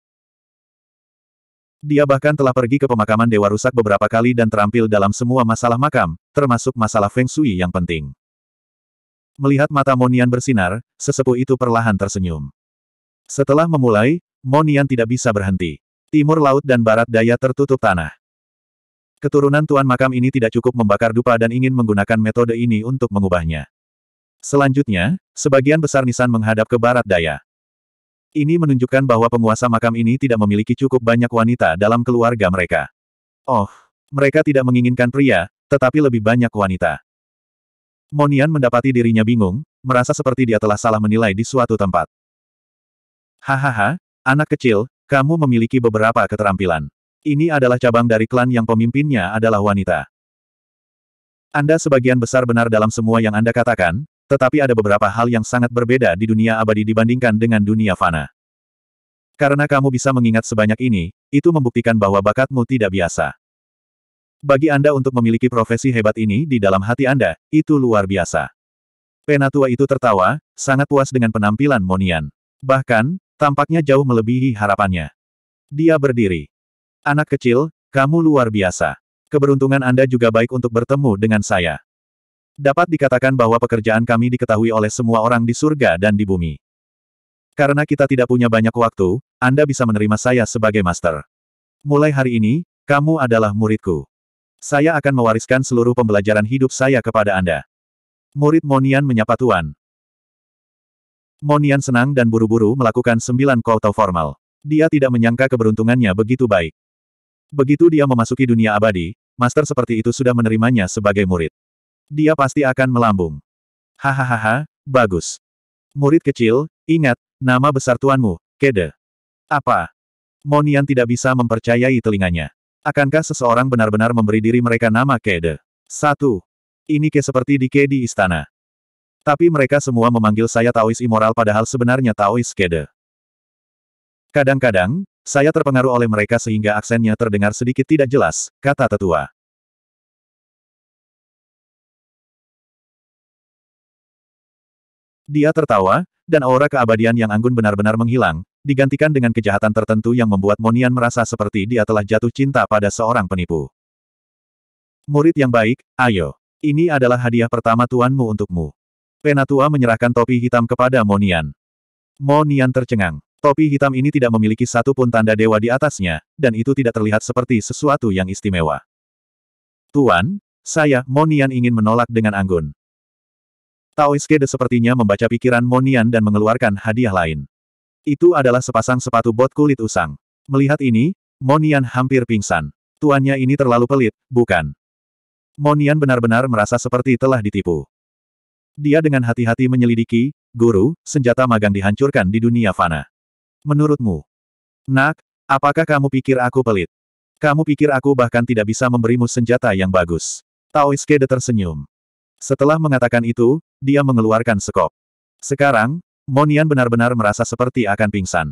Dia bahkan telah pergi ke pemakaman Dewa Rusak beberapa kali dan terampil dalam semua masalah makam, termasuk masalah Feng Shui yang penting. Melihat mata Monian bersinar, sesepuh itu perlahan tersenyum. Setelah memulai, Monian tidak bisa berhenti. Timur laut dan barat daya tertutup tanah. Keturunan tuan makam ini tidak cukup membakar dupa dan ingin menggunakan metode ini untuk mengubahnya. Selanjutnya, sebagian besar nisan menghadap ke barat daya. Ini menunjukkan bahwa penguasa makam ini tidak memiliki cukup banyak wanita dalam keluarga mereka. Oh, mereka tidak menginginkan pria, tetapi lebih banyak wanita. Monian mendapati dirinya bingung, merasa seperti dia telah salah menilai di suatu tempat. Hahaha, Anak kecil, kamu memiliki beberapa keterampilan. Ini adalah cabang dari klan yang pemimpinnya adalah wanita. Anda sebagian besar benar dalam semua yang Anda katakan, tetapi ada beberapa hal yang sangat berbeda di dunia abadi dibandingkan dengan dunia fana. Karena kamu bisa mengingat sebanyak ini, itu membuktikan bahwa bakatmu tidak biasa. Bagi Anda untuk memiliki profesi hebat ini di dalam hati Anda, itu luar biasa. Penatua itu tertawa, sangat puas dengan penampilan Monian. Bahkan, Tampaknya jauh melebihi harapannya. Dia berdiri. Anak kecil, kamu luar biasa. Keberuntungan Anda juga baik untuk bertemu dengan saya. Dapat dikatakan bahwa pekerjaan kami diketahui oleh semua orang di surga dan di bumi. Karena kita tidak punya banyak waktu, Anda bisa menerima saya sebagai master. Mulai hari ini, kamu adalah muridku. Saya akan mewariskan seluruh pembelajaran hidup saya kepada Anda. Murid Monian menyapa Tuan. Monian senang dan buru-buru melakukan sembilan kota formal. Dia tidak menyangka keberuntungannya begitu baik. Begitu dia memasuki dunia abadi, master seperti itu sudah menerimanya sebagai murid. Dia pasti akan melambung. Hahaha, bagus. Murid kecil, ingat, nama besar tuanmu, Kede. Apa? Monian tidak bisa mempercayai telinganya. Akankah seseorang benar-benar memberi diri mereka nama Kede? Satu. Ini ke seperti di Kedi istana. Tapi mereka semua memanggil saya Taois immoral, padahal sebenarnya Taois kede. Kadang-kadang, saya terpengaruh oleh mereka sehingga aksennya terdengar sedikit tidak jelas, kata tetua. Dia tertawa, dan aura keabadian yang anggun benar-benar menghilang, digantikan dengan kejahatan tertentu yang membuat Monian merasa seperti dia telah jatuh cinta pada seorang penipu. Murid yang baik, ayo. Ini adalah hadiah pertama tuanmu untukmu. Penatua menyerahkan topi hitam kepada Monian. Monian tercengang. Topi hitam ini tidak memiliki satu pun tanda dewa di atasnya, dan itu tidak terlihat seperti sesuatu yang istimewa. Tuan, saya, Monian ingin menolak dengan anggun. Taois Kede sepertinya membaca pikiran Monian dan mengeluarkan hadiah lain. Itu adalah sepasang sepatu bot kulit usang. Melihat ini, Monian hampir pingsan. Tuannya ini terlalu pelit, bukan? Monian benar-benar merasa seperti telah ditipu. Dia dengan hati-hati menyelidiki, Guru, senjata magang dihancurkan di dunia fana. Menurutmu? Nak, apakah kamu pikir aku pelit? Kamu pikir aku bahkan tidak bisa memberimu senjata yang bagus? Taoiskede tersenyum. Setelah mengatakan itu, dia mengeluarkan sekop. Sekarang, Monian benar-benar merasa seperti akan pingsan.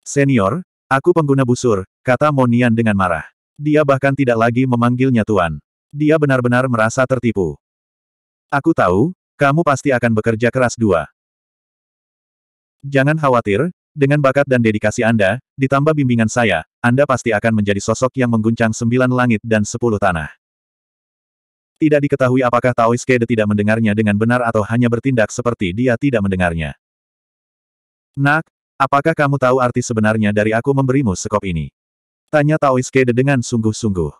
Senior, aku pengguna busur, kata Monian dengan marah. Dia bahkan tidak lagi memanggilnya Tuan. Dia benar-benar merasa tertipu. Aku tahu, kamu pasti akan bekerja keras dua. Jangan khawatir, dengan bakat dan dedikasi Anda, ditambah bimbingan saya, Anda pasti akan menjadi sosok yang mengguncang sembilan langit dan sepuluh tanah. Tidak diketahui apakah Taois Kede tidak mendengarnya dengan benar atau hanya bertindak seperti dia tidak mendengarnya. Nak, apakah kamu tahu arti sebenarnya dari aku memberimu sekop ini? Tanya Taois Kede dengan sungguh-sungguh.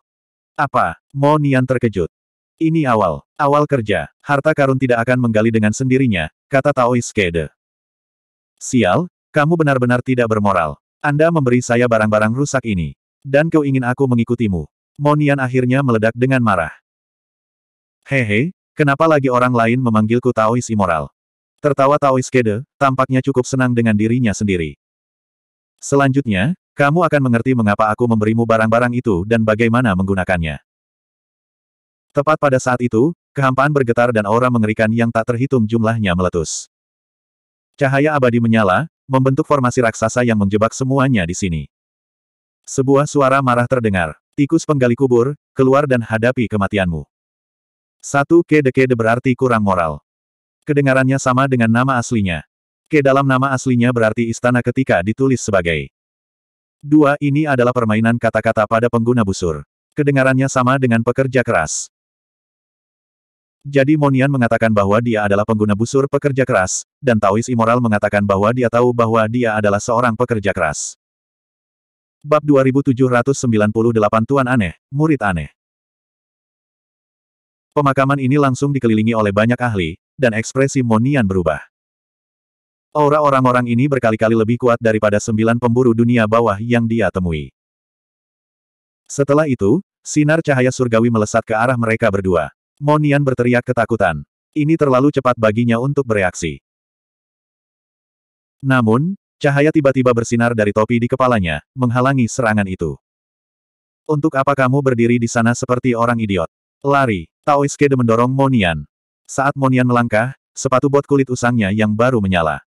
Apa? Monian terkejut. Ini awal, awal kerja, harta karun tidak akan menggali dengan sendirinya, kata Taois Kede. Sial, kamu benar-benar tidak bermoral. Anda memberi saya barang-barang rusak ini. Dan kau ingin aku mengikutimu. Monian akhirnya meledak dengan marah. Hehe, kenapa lagi orang lain memanggilku Taois imoral? Tertawa Taois Kede, tampaknya cukup senang dengan dirinya sendiri. Selanjutnya, kamu akan mengerti mengapa aku memberimu barang-barang itu dan bagaimana menggunakannya. Tepat pada saat itu, kehampaan bergetar dan aura mengerikan yang tak terhitung jumlahnya meletus. Cahaya abadi menyala, membentuk formasi raksasa yang menjebak semuanya di sini. Sebuah suara marah terdengar. Tikus penggali kubur, keluar dan hadapi kematianmu. Satu kede-kede berarti kurang moral. Kedengarannya sama dengan nama aslinya. Ke dalam nama aslinya berarti istana ketika ditulis sebagai. Dua ini adalah permainan kata-kata pada pengguna busur. Kedengarannya sama dengan pekerja keras. Jadi Monian mengatakan bahwa dia adalah pengguna busur pekerja keras, dan Taois Immoral mengatakan bahwa dia tahu bahwa dia adalah seorang pekerja keras. Bab 2798 Tuan Aneh, Murid Aneh Pemakaman ini langsung dikelilingi oleh banyak ahli, dan ekspresi Monian berubah. Aura orang-orang ini berkali-kali lebih kuat daripada sembilan pemburu dunia bawah yang dia temui. Setelah itu, sinar cahaya surgawi melesat ke arah mereka berdua, Monian berteriak ketakutan. Ini terlalu cepat baginya untuk bereaksi. Namun, cahaya tiba-tiba bersinar dari topi di kepalanya, menghalangi serangan itu. Untuk apa kamu berdiri di sana seperti orang idiot? Lari, Taoiskede mendorong Monian. Saat Monian melangkah, sepatu bot kulit usangnya yang baru menyala.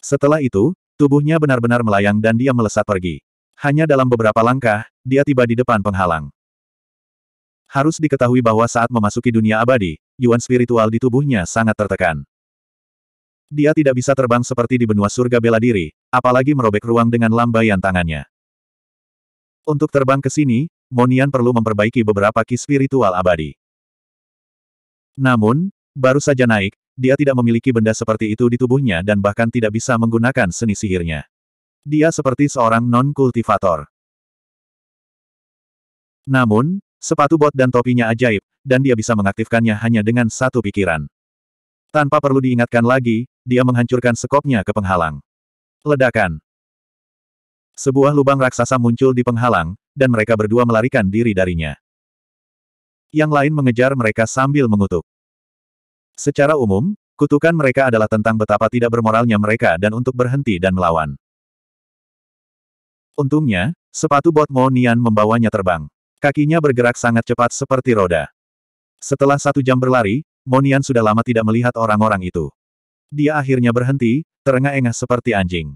Setelah itu, tubuhnya benar-benar melayang dan dia melesat pergi. Hanya dalam beberapa langkah, dia tiba di depan penghalang. Harus diketahui bahwa saat memasuki dunia abadi, yuan spiritual di tubuhnya sangat tertekan. Dia tidak bisa terbang seperti di benua surga bela diri, apalagi merobek ruang dengan lambaian tangannya. Untuk terbang ke sini, Monian perlu memperbaiki beberapa ki spiritual abadi. Namun, baru saja naik, dia tidak memiliki benda seperti itu di tubuhnya dan bahkan tidak bisa menggunakan seni sihirnya. Dia seperti seorang non-kultivator. Namun, Sepatu bot dan topinya ajaib, dan dia bisa mengaktifkannya hanya dengan satu pikiran. Tanpa perlu diingatkan lagi, dia menghancurkan sekopnya ke penghalang. Ledakan. Sebuah lubang raksasa muncul di penghalang, dan mereka berdua melarikan diri darinya. Yang lain mengejar mereka sambil mengutuk. Secara umum, kutukan mereka adalah tentang betapa tidak bermoralnya mereka dan untuk berhenti dan melawan. Untungnya, sepatu bot Mo Nian membawanya terbang. Kakinya bergerak sangat cepat seperti roda. Setelah satu jam berlari, Monian sudah lama tidak melihat orang-orang itu. Dia akhirnya berhenti, terengah-engah seperti anjing.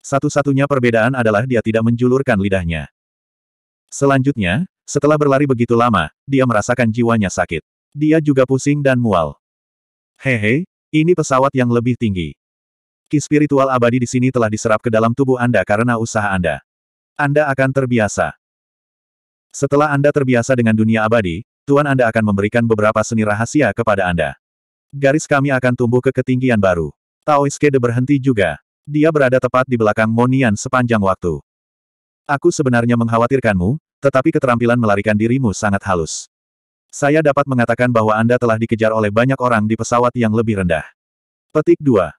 Satu-satunya perbedaan adalah dia tidak menjulurkan lidahnya. Selanjutnya, setelah berlari begitu lama, dia merasakan jiwanya sakit. Dia juga pusing dan mual. Hehe, ini pesawat yang lebih tinggi. Ki spiritual abadi di sini telah diserap ke dalam tubuh Anda karena usaha Anda. Anda akan terbiasa. Setelah Anda terbiasa dengan dunia abadi, Tuan Anda akan memberikan beberapa seni rahasia kepada Anda. Garis kami akan tumbuh ke ketinggian baru. Taoiskede berhenti juga. Dia berada tepat di belakang Monian sepanjang waktu. Aku sebenarnya mengkhawatirkanmu, tetapi keterampilan melarikan dirimu sangat halus. Saya dapat mengatakan bahwa Anda telah dikejar oleh banyak orang di pesawat yang lebih rendah. Petik 2.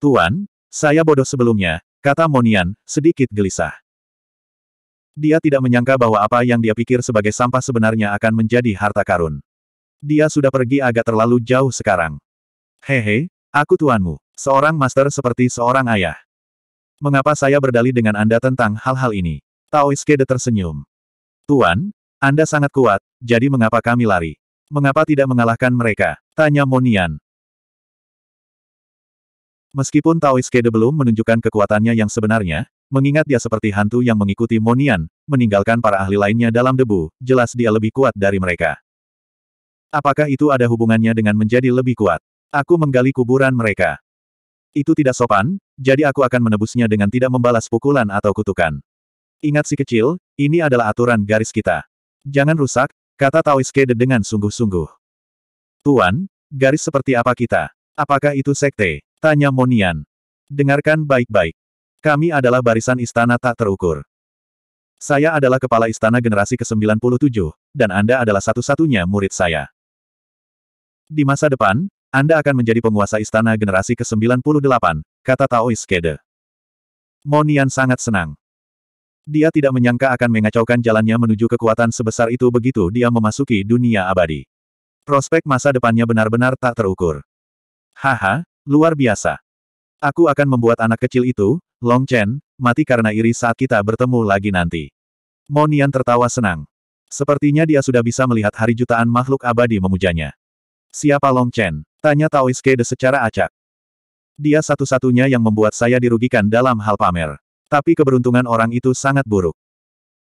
Tuan, saya bodoh sebelumnya, kata Monian, sedikit gelisah. Dia tidak menyangka bahwa apa yang dia pikir sebagai sampah sebenarnya akan menjadi harta karun. Dia sudah pergi agak terlalu jauh sekarang. Hehe, aku tuanmu, seorang master seperti seorang ayah. Mengapa saya berdali dengan Anda tentang hal-hal ini? Kede tersenyum. Tuan, Anda sangat kuat, jadi mengapa kami lari? Mengapa tidak mengalahkan mereka? Tanya Monian. Meskipun Kede belum menunjukkan kekuatannya yang sebenarnya, Mengingat dia seperti hantu yang mengikuti Monian, meninggalkan para ahli lainnya dalam debu, jelas dia lebih kuat dari mereka. Apakah itu ada hubungannya dengan menjadi lebih kuat? Aku menggali kuburan mereka. Itu tidak sopan, jadi aku akan menebusnya dengan tidak membalas pukulan atau kutukan. Ingat si kecil, ini adalah aturan garis kita. Jangan rusak, kata Kede dengan sungguh-sungguh. Tuan, garis seperti apa kita? Apakah itu sekte? Tanya Monian. Dengarkan baik-baik. Kami adalah barisan istana tak terukur. Saya adalah kepala istana generasi ke-97, dan Anda adalah satu-satunya murid saya. Di masa depan, Anda akan menjadi penguasa istana generasi ke-98, kata Taois Kede. Monian sangat senang. Dia tidak menyangka akan mengacaukan jalannya menuju kekuatan sebesar itu begitu dia memasuki dunia abadi. Prospek masa depannya benar-benar tak terukur. Haha, luar biasa. Aku akan membuat anak kecil itu, Long Chen, mati karena iri saat kita bertemu lagi nanti. Monian tertawa senang. Sepertinya dia sudah bisa melihat hari jutaan makhluk abadi memujanya. Siapa Long Chen? Tanya Taois Kede secara acak. Dia satu-satunya yang membuat saya dirugikan dalam hal pamer. Tapi keberuntungan orang itu sangat buruk.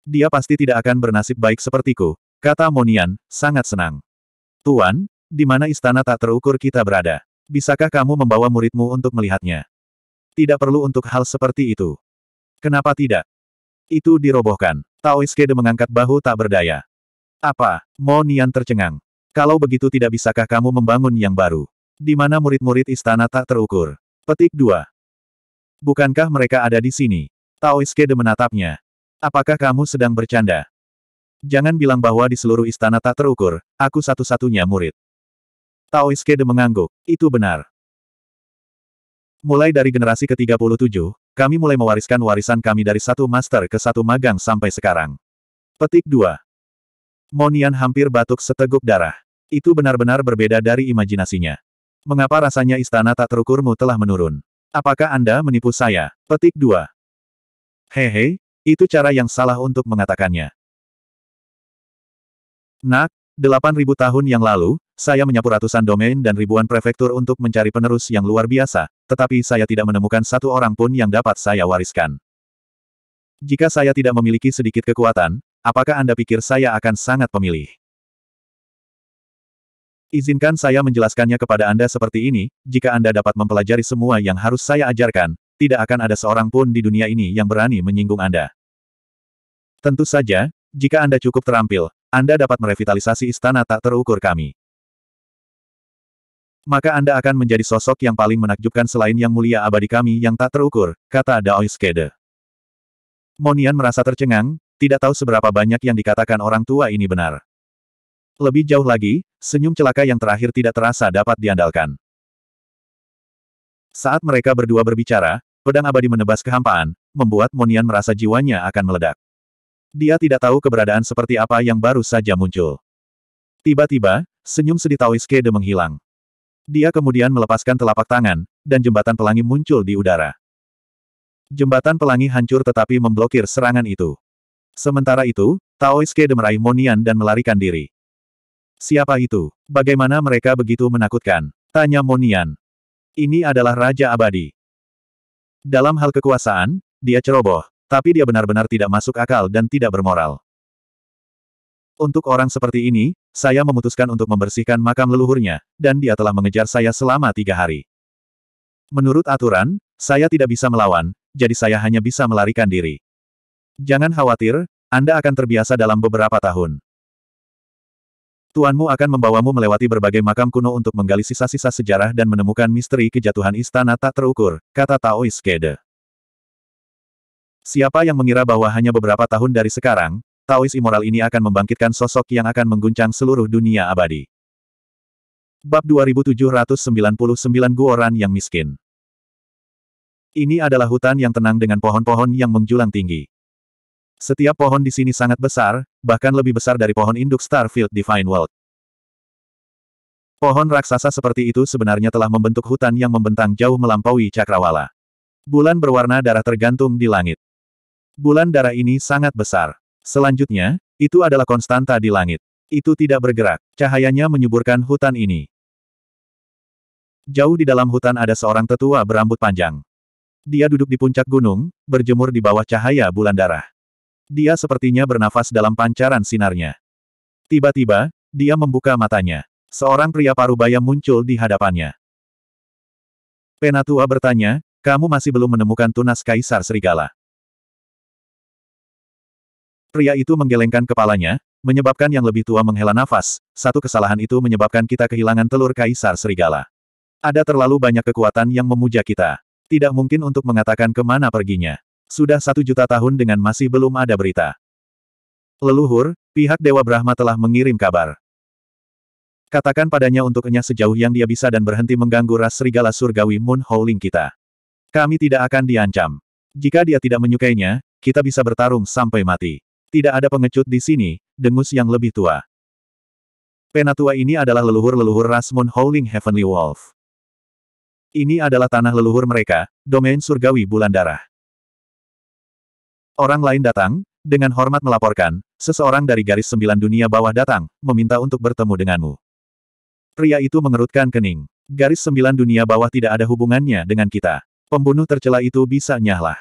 Dia pasti tidak akan bernasib baik sepertiku, kata Monian, sangat senang. Tuan, di mana istana tak terukur kita berada? Bisakah kamu membawa muridmu untuk melihatnya? Tidak perlu untuk hal seperti itu. Kenapa tidak? Itu dirobohkan. Taoiskede mengangkat bahu tak berdaya. Apa? Mo Nian tercengang. Kalau begitu tidak bisakah kamu membangun yang baru? Di mana murid-murid istana tak terukur? Petik 2. Bukankah mereka ada di sini? Taoiskede menatapnya. Apakah kamu sedang bercanda? Jangan bilang bahwa di seluruh istana tak terukur, aku satu-satunya murid. Taoiske de mengangguk, itu benar. Mulai dari generasi ke-37, kami mulai mewariskan warisan kami dari satu master ke satu magang sampai sekarang. Petik 2. Monian hampir batuk seteguk darah. Itu benar-benar berbeda dari imajinasinya. Mengapa rasanya istana tak terukurmu telah menurun? Apakah Anda menipu saya? Petik 2. Hehe, itu cara yang salah untuk mengatakannya. Nak, 8000 tahun yang lalu, saya menyapu ratusan domain dan ribuan prefektur untuk mencari penerus yang luar biasa, tetapi saya tidak menemukan satu orang pun yang dapat saya wariskan. Jika saya tidak memiliki sedikit kekuatan, apakah Anda pikir saya akan sangat pemilih? Izinkan saya menjelaskannya kepada Anda seperti ini, jika Anda dapat mempelajari semua yang harus saya ajarkan, tidak akan ada seorang pun di dunia ini yang berani menyinggung Anda. Tentu saja, jika Anda cukup terampil, Anda dapat merevitalisasi istana tak terukur kami maka Anda akan menjadi sosok yang paling menakjubkan selain yang mulia abadi kami yang tak terukur, kata Daois Kede. Monian merasa tercengang, tidak tahu seberapa banyak yang dikatakan orang tua ini benar. Lebih jauh lagi, senyum celaka yang terakhir tidak terasa dapat diandalkan. Saat mereka berdua berbicara, pedang abadi menebas kehampaan, membuat Monian merasa jiwanya akan meledak. Dia tidak tahu keberadaan seperti apa yang baru saja muncul. Tiba-tiba, senyum sedih Taoiskede menghilang. Dia kemudian melepaskan telapak tangan, dan jembatan pelangi muncul di udara. Jembatan pelangi hancur tetapi memblokir serangan itu. Sementara itu, Taoiske demerai Monian dan melarikan diri. Siapa itu? Bagaimana mereka begitu menakutkan? Tanya Monian. Ini adalah Raja Abadi. Dalam hal kekuasaan, dia ceroboh, tapi dia benar-benar tidak masuk akal dan tidak bermoral. Untuk orang seperti ini, saya memutuskan untuk membersihkan makam leluhurnya, dan dia telah mengejar saya selama tiga hari. Menurut aturan, saya tidak bisa melawan, jadi saya hanya bisa melarikan diri. Jangan khawatir, Anda akan terbiasa dalam beberapa tahun. Tuanmu akan membawamu melewati berbagai makam kuno untuk menggali sisa-sisa sejarah dan menemukan misteri kejatuhan istana tak terukur, kata Taois Kede. Siapa yang mengira bahwa hanya beberapa tahun dari sekarang, Taois immoral ini akan membangkitkan sosok yang akan mengguncang seluruh dunia abadi. Bab 2799 Guoran yang miskin. Ini adalah hutan yang tenang dengan pohon-pohon yang menjulang tinggi. Setiap pohon di sini sangat besar, bahkan lebih besar dari pohon induk Starfield Divine World. Pohon raksasa seperti itu sebenarnya telah membentuk hutan yang membentang jauh melampaui cakrawala. Bulan berwarna darah tergantung di langit. Bulan darah ini sangat besar. Selanjutnya, itu adalah konstanta di langit. Itu tidak bergerak. Cahayanya menyuburkan hutan ini. Jauh di dalam hutan ada seorang tetua berambut panjang. Dia duduk di puncak gunung, berjemur di bawah cahaya bulan darah. Dia sepertinya bernafas dalam pancaran sinarnya. Tiba-tiba, dia membuka matanya. Seorang pria parubaya muncul di hadapannya. Penatua bertanya, kamu masih belum menemukan tunas kaisar serigala. Pria itu menggelengkan kepalanya, menyebabkan yang lebih tua menghela nafas, satu kesalahan itu menyebabkan kita kehilangan telur kaisar serigala. Ada terlalu banyak kekuatan yang memuja kita. Tidak mungkin untuk mengatakan kemana perginya. Sudah satu juta tahun dengan masih belum ada berita. Leluhur, pihak Dewa Brahma telah mengirim kabar. Katakan padanya untuk untuknya sejauh yang dia bisa dan berhenti mengganggu ras serigala surgawi Moon Howling kita. Kami tidak akan diancam. Jika dia tidak menyukainya, kita bisa bertarung sampai mati. Tidak ada pengecut di sini, dengus yang lebih tua. Penatua ini adalah leluhur-leluhur Rasmon Howling Heavenly Wolf. Ini adalah tanah leluhur mereka, domain surgawi bulan darah. Orang lain datang, dengan hormat melaporkan, seseorang dari garis sembilan dunia bawah datang, meminta untuk bertemu denganmu. Pria itu mengerutkan kening. Garis sembilan dunia bawah tidak ada hubungannya dengan kita. Pembunuh tercela itu bisa nyahlah.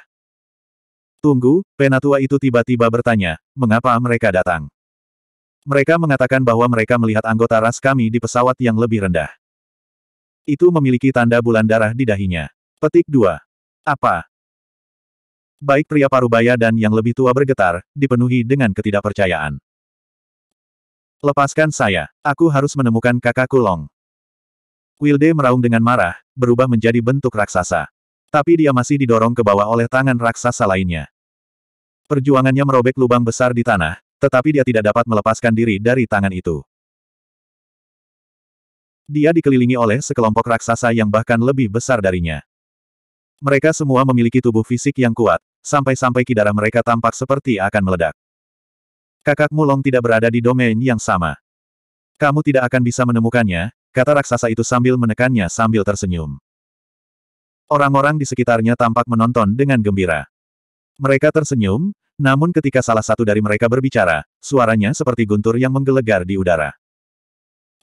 Tunggu, penatua itu tiba-tiba bertanya, mengapa mereka datang? Mereka mengatakan bahwa mereka melihat anggota ras kami di pesawat yang lebih rendah. Itu memiliki tanda bulan darah di dahinya. Petik 2. Apa? Baik pria parubaya dan yang lebih tua bergetar, dipenuhi dengan ketidakpercayaan. Lepaskan saya, aku harus menemukan kakakku Long. Wilde meraung dengan marah, berubah menjadi bentuk raksasa. Tapi dia masih didorong ke bawah oleh tangan raksasa lainnya. Perjuangannya merobek lubang besar di tanah, tetapi dia tidak dapat melepaskan diri dari tangan itu. Dia dikelilingi oleh sekelompok raksasa yang bahkan lebih besar darinya. Mereka semua memiliki tubuh fisik yang kuat, sampai-sampai kidara mereka tampak seperti akan meledak. Kakak Mulong tidak berada di domain yang sama. Kamu tidak akan bisa menemukannya, kata raksasa itu sambil menekannya sambil tersenyum. Orang-orang di sekitarnya tampak menonton dengan gembira. Mereka tersenyum, namun ketika salah satu dari mereka berbicara, suaranya seperti guntur yang menggelegar di udara.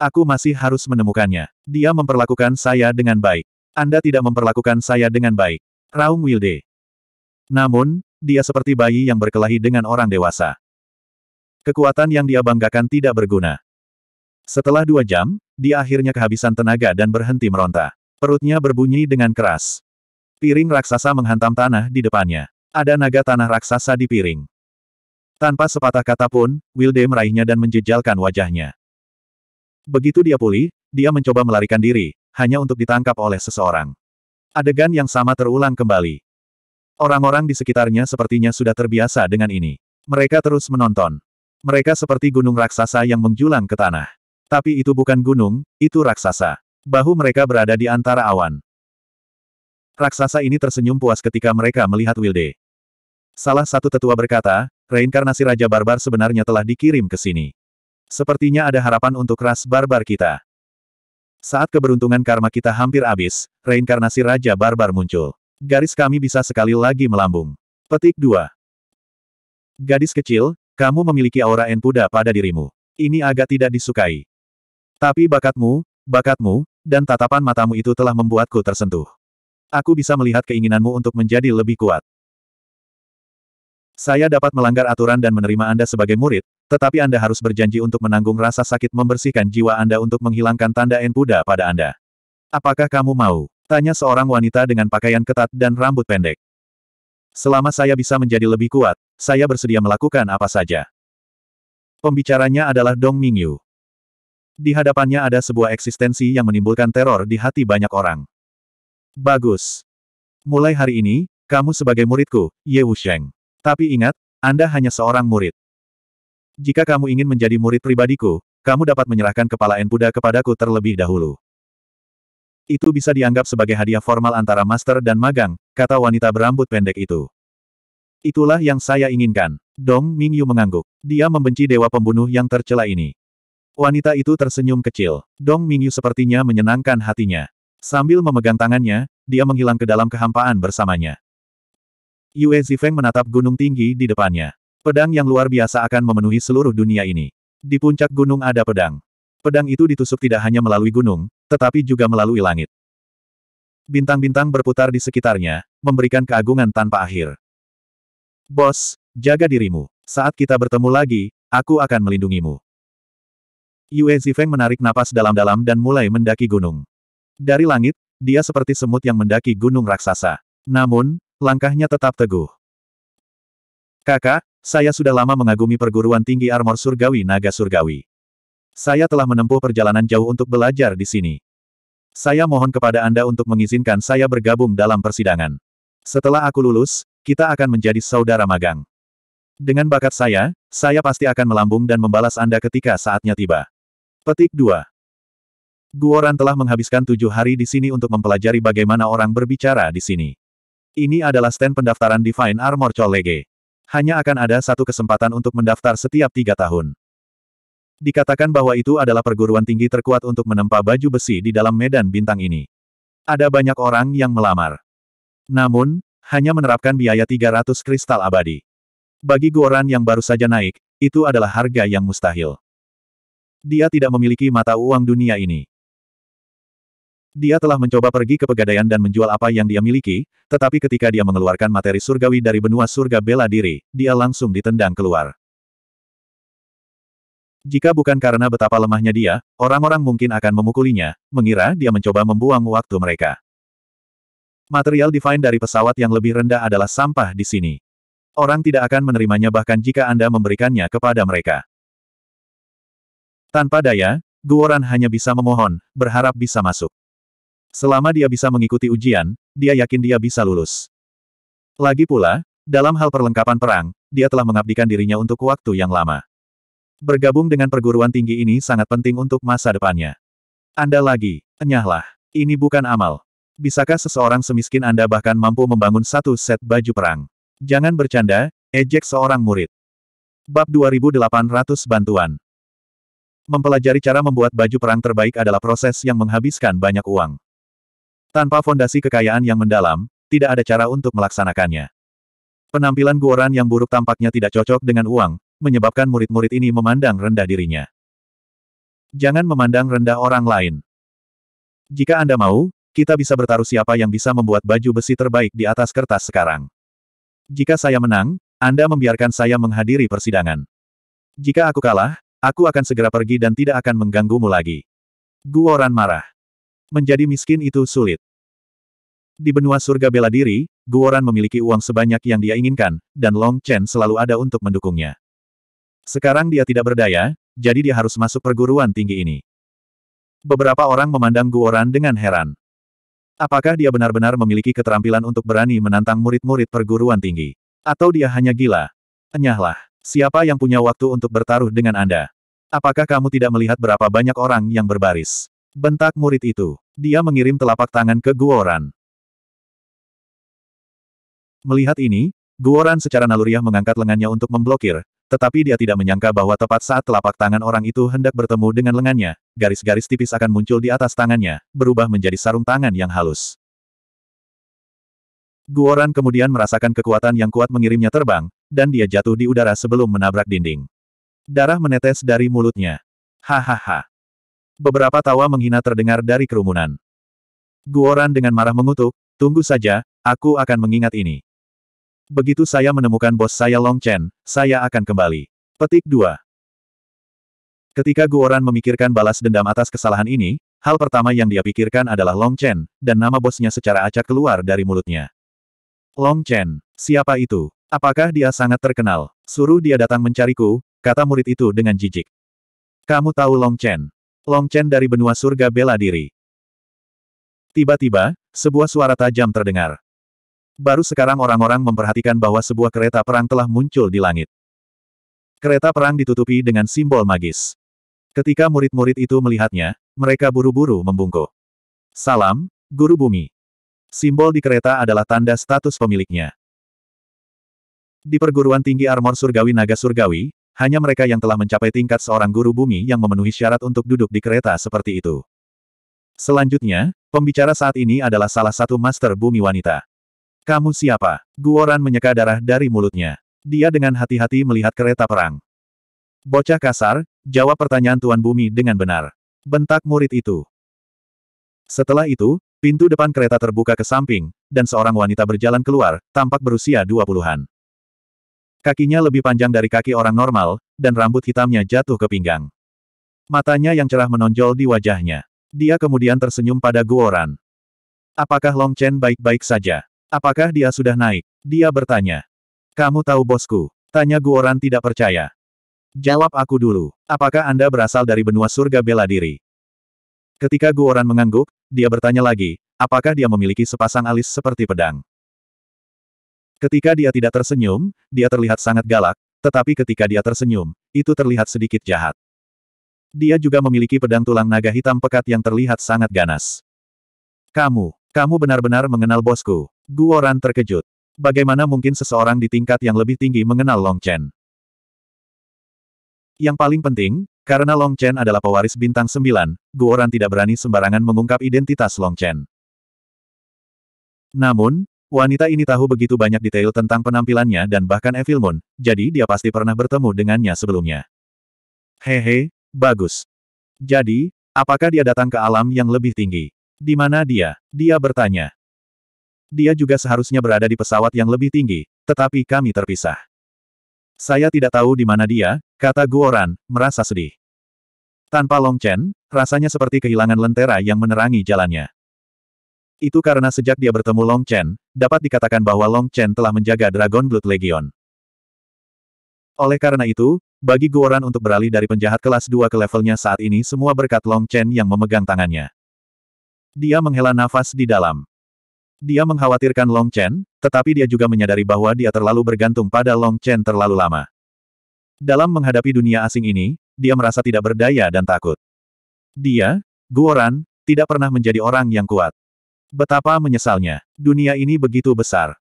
Aku masih harus menemukannya. Dia memperlakukan saya dengan baik. Anda tidak memperlakukan saya dengan baik. Raung Wilde. Namun, dia seperti bayi yang berkelahi dengan orang dewasa. Kekuatan yang dia banggakan tidak berguna. Setelah dua jam, dia akhirnya kehabisan tenaga dan berhenti meronta. Perutnya berbunyi dengan keras. Piring raksasa menghantam tanah di depannya. Ada naga tanah raksasa di piring. Tanpa sepatah kata pun, Wilde meraihnya dan menjejalkan wajahnya. Begitu dia pulih, dia mencoba melarikan diri, hanya untuk ditangkap oleh seseorang. Adegan yang sama terulang kembali. Orang-orang di sekitarnya sepertinya sudah terbiasa dengan ini. Mereka terus menonton. Mereka seperti gunung raksasa yang menjulang ke tanah. Tapi itu bukan gunung, itu raksasa. Bahu mereka berada di antara awan. Raksasa ini tersenyum puas ketika mereka melihat Wilde. Salah satu tetua berkata, reinkarnasi Raja Barbar sebenarnya telah dikirim ke sini. Sepertinya ada harapan untuk ras barbar kita. Saat keberuntungan karma kita hampir habis, reinkarnasi Raja Barbar muncul. Garis kami bisa sekali lagi melambung. Petik 2. Gadis kecil, kamu memiliki aura enpuda pada dirimu. Ini agak tidak disukai. Tapi bakatmu, Bakatmu, dan tatapan matamu itu telah membuatku tersentuh. Aku bisa melihat keinginanmu untuk menjadi lebih kuat. Saya dapat melanggar aturan dan menerima Anda sebagai murid, tetapi Anda harus berjanji untuk menanggung rasa sakit membersihkan jiwa Anda untuk menghilangkan tanda enpuda pada Anda. Apakah kamu mau? Tanya seorang wanita dengan pakaian ketat dan rambut pendek. Selama saya bisa menjadi lebih kuat, saya bersedia melakukan apa saja. Pembicaranya adalah Dong Mingyu. Di hadapannya ada sebuah eksistensi yang menimbulkan teror di hati banyak orang. Bagus. Mulai hari ini, kamu sebagai muridku, Ye Wusheng. Tapi ingat, Anda hanya seorang murid. Jika kamu ingin menjadi murid pribadiku, kamu dapat menyerahkan kepala Enpuda kepadaku terlebih dahulu. Itu bisa dianggap sebagai hadiah formal antara master dan magang, kata wanita berambut pendek itu. Itulah yang saya inginkan. Dong Mingyu mengangguk. Dia membenci dewa pembunuh yang tercela ini. Wanita itu tersenyum kecil. Dong Mingyu sepertinya menyenangkan hatinya. Sambil memegang tangannya, dia menghilang ke dalam kehampaan bersamanya. Yue Zifeng menatap gunung tinggi di depannya. Pedang yang luar biasa akan memenuhi seluruh dunia ini. Di puncak gunung ada pedang. Pedang itu ditusuk tidak hanya melalui gunung, tetapi juga melalui langit. Bintang-bintang berputar di sekitarnya, memberikan keagungan tanpa akhir. Bos, jaga dirimu. Saat kita bertemu lagi, aku akan melindungimu. Yue Zifeng menarik napas dalam-dalam dan mulai mendaki gunung. Dari langit, dia seperti semut yang mendaki gunung raksasa. Namun, langkahnya tetap teguh. Kakak, saya sudah lama mengagumi perguruan tinggi armor surgawi naga surgawi. Saya telah menempuh perjalanan jauh untuk belajar di sini. Saya mohon kepada Anda untuk mengizinkan saya bergabung dalam persidangan. Setelah aku lulus, kita akan menjadi saudara magang. Dengan bakat saya, saya pasti akan melambung dan membalas Anda ketika saatnya tiba. Petik 2. Guoran telah menghabiskan tujuh hari di sini untuk mempelajari bagaimana orang berbicara di sini. Ini adalah stand pendaftaran Divine Armor College. Hanya akan ada satu kesempatan untuk mendaftar setiap tiga tahun. Dikatakan bahwa itu adalah perguruan tinggi terkuat untuk menempa baju besi di dalam medan bintang ini. Ada banyak orang yang melamar. Namun, hanya menerapkan biaya 300 kristal abadi. Bagi Guoran yang baru saja naik, itu adalah harga yang mustahil. Dia tidak memiliki mata uang dunia ini. Dia telah mencoba pergi ke pegadaian dan menjual apa yang dia miliki, tetapi ketika dia mengeluarkan materi surgawi dari benua surga bela diri, dia langsung ditendang keluar. Jika bukan karena betapa lemahnya dia, orang-orang mungkin akan memukulinya, mengira dia mencoba membuang waktu mereka. Material divine dari pesawat yang lebih rendah adalah sampah di sini. Orang tidak akan menerimanya bahkan jika Anda memberikannya kepada mereka. Tanpa daya, Guoran hanya bisa memohon, berharap bisa masuk. Selama dia bisa mengikuti ujian, dia yakin dia bisa lulus. Lagi pula, dalam hal perlengkapan perang, dia telah mengabdikan dirinya untuk waktu yang lama. Bergabung dengan perguruan tinggi ini sangat penting untuk masa depannya. Anda lagi, enyahlah. Ini bukan amal. Bisakah seseorang semiskin Anda bahkan mampu membangun satu set baju perang? Jangan bercanda, ejek seorang murid. Bab 2800 Bantuan Mempelajari cara membuat baju perang terbaik adalah proses yang menghabiskan banyak uang. Tanpa fondasi kekayaan yang mendalam, tidak ada cara untuk melaksanakannya. Penampilan Guoran yang buruk tampaknya tidak cocok dengan uang, menyebabkan murid-murid ini memandang rendah dirinya. Jangan memandang rendah orang lain. Jika Anda mau, kita bisa bertaruh siapa yang bisa membuat baju besi terbaik di atas kertas sekarang. Jika saya menang, Anda membiarkan saya menghadiri persidangan. Jika aku kalah, Aku akan segera pergi dan tidak akan mengganggumu lagi. Guoran marah. Menjadi miskin itu sulit. Di benua surga bela diri, Guoran memiliki uang sebanyak yang dia inginkan, dan Long Chen selalu ada untuk mendukungnya. Sekarang dia tidak berdaya, jadi dia harus masuk perguruan tinggi ini. Beberapa orang memandang Guoran dengan heran. Apakah dia benar-benar memiliki keterampilan untuk berani menantang murid-murid perguruan tinggi? Atau dia hanya gila? Enyahlah, siapa yang punya waktu untuk bertaruh dengan Anda? Apakah kamu tidak melihat berapa banyak orang yang berbaris? Bentak murid itu. Dia mengirim telapak tangan ke Guoran. Melihat ini, Guoran secara naluriah mengangkat lengannya untuk memblokir, tetapi dia tidak menyangka bahwa tepat saat telapak tangan orang itu hendak bertemu dengan lengannya, garis-garis tipis akan muncul di atas tangannya, berubah menjadi sarung tangan yang halus. Guoran kemudian merasakan kekuatan yang kuat mengirimnya terbang, dan dia jatuh di udara sebelum menabrak dinding. Darah menetes dari mulutnya. Hahaha. Beberapa tawa menghina terdengar dari kerumunan. Guoran dengan marah mengutuk, tunggu saja, aku akan mengingat ini. Begitu saya menemukan bos saya Long Chen, saya akan kembali. Petik 2. Ketika Guoran memikirkan balas dendam atas kesalahan ini, hal pertama yang dia pikirkan adalah Long Chen, dan nama bosnya secara acak keluar dari mulutnya. Long Chen, siapa itu? Apakah dia sangat terkenal? Suruh dia datang mencariku, kata murid itu dengan jijik. Kamu tahu Long Chen. Long Chen dari benua surga bela diri. Tiba-tiba, sebuah suara tajam terdengar. Baru sekarang orang-orang memperhatikan bahwa sebuah kereta perang telah muncul di langit. Kereta perang ditutupi dengan simbol magis. Ketika murid-murid itu melihatnya, mereka buru-buru membungkuk. Salam, Guru Bumi. Simbol di kereta adalah tanda status pemiliknya. Di perguruan tinggi armor surgawi naga surgawi, hanya mereka yang telah mencapai tingkat seorang guru bumi yang memenuhi syarat untuk duduk di kereta seperti itu. Selanjutnya, pembicara saat ini adalah salah satu master bumi wanita. Kamu siapa? Guoran menyeka darah dari mulutnya. Dia dengan hati-hati melihat kereta perang. Bocah kasar, jawab pertanyaan Tuan Bumi dengan benar. Bentak murid itu. Setelah itu, pintu depan kereta terbuka ke samping, dan seorang wanita berjalan keluar, tampak berusia dua puluhan. Kakinya lebih panjang dari kaki orang normal, dan rambut hitamnya jatuh ke pinggang. Matanya yang cerah menonjol di wajahnya. Dia kemudian tersenyum pada Guoran. Apakah Long Chen baik-baik saja? Apakah dia sudah naik? Dia bertanya. Kamu tahu bosku? Tanya Guoran tidak percaya. Jawab aku dulu. Apakah Anda berasal dari benua surga bela diri? Ketika Guoran mengangguk, dia bertanya lagi, apakah dia memiliki sepasang alis seperti pedang? Ketika dia tidak tersenyum, dia terlihat sangat galak, tetapi ketika dia tersenyum, itu terlihat sedikit jahat. Dia juga memiliki pedang tulang naga hitam pekat yang terlihat sangat ganas. Kamu, kamu benar-benar mengenal bosku. Guoran terkejut. Bagaimana mungkin seseorang di tingkat yang lebih tinggi mengenal Long Chen? Yang paling penting, karena Long Chen adalah pewaris bintang sembilan, Guoran tidak berani sembarangan mengungkap identitas Long Chen. Namun, Wanita ini tahu begitu banyak detail tentang penampilannya dan bahkan Evil Moon, jadi dia pasti pernah bertemu dengannya sebelumnya. Hehe, bagus. Jadi, apakah dia datang ke alam yang lebih tinggi? Di mana dia? Dia bertanya. Dia juga seharusnya berada di pesawat yang lebih tinggi, tetapi kami terpisah. Saya tidak tahu di mana dia, kata Guoran, merasa sedih. Tanpa Long Chen, rasanya seperti kehilangan lentera yang menerangi jalannya. Itu karena sejak dia bertemu Long Chen, dapat dikatakan bahwa Long Chen telah menjaga Dragon Blood Legion. Oleh karena itu, bagi Guoran untuk beralih dari penjahat kelas 2 ke levelnya saat ini semua berkat Long Chen yang memegang tangannya. Dia menghela nafas di dalam. Dia mengkhawatirkan Long Chen, tetapi dia juga menyadari bahwa dia terlalu bergantung pada Long Chen terlalu lama. Dalam menghadapi dunia asing ini, dia merasa tidak berdaya dan takut. Dia, Guoran, tidak pernah menjadi orang yang kuat. Betapa menyesalnya. Dunia ini begitu besar.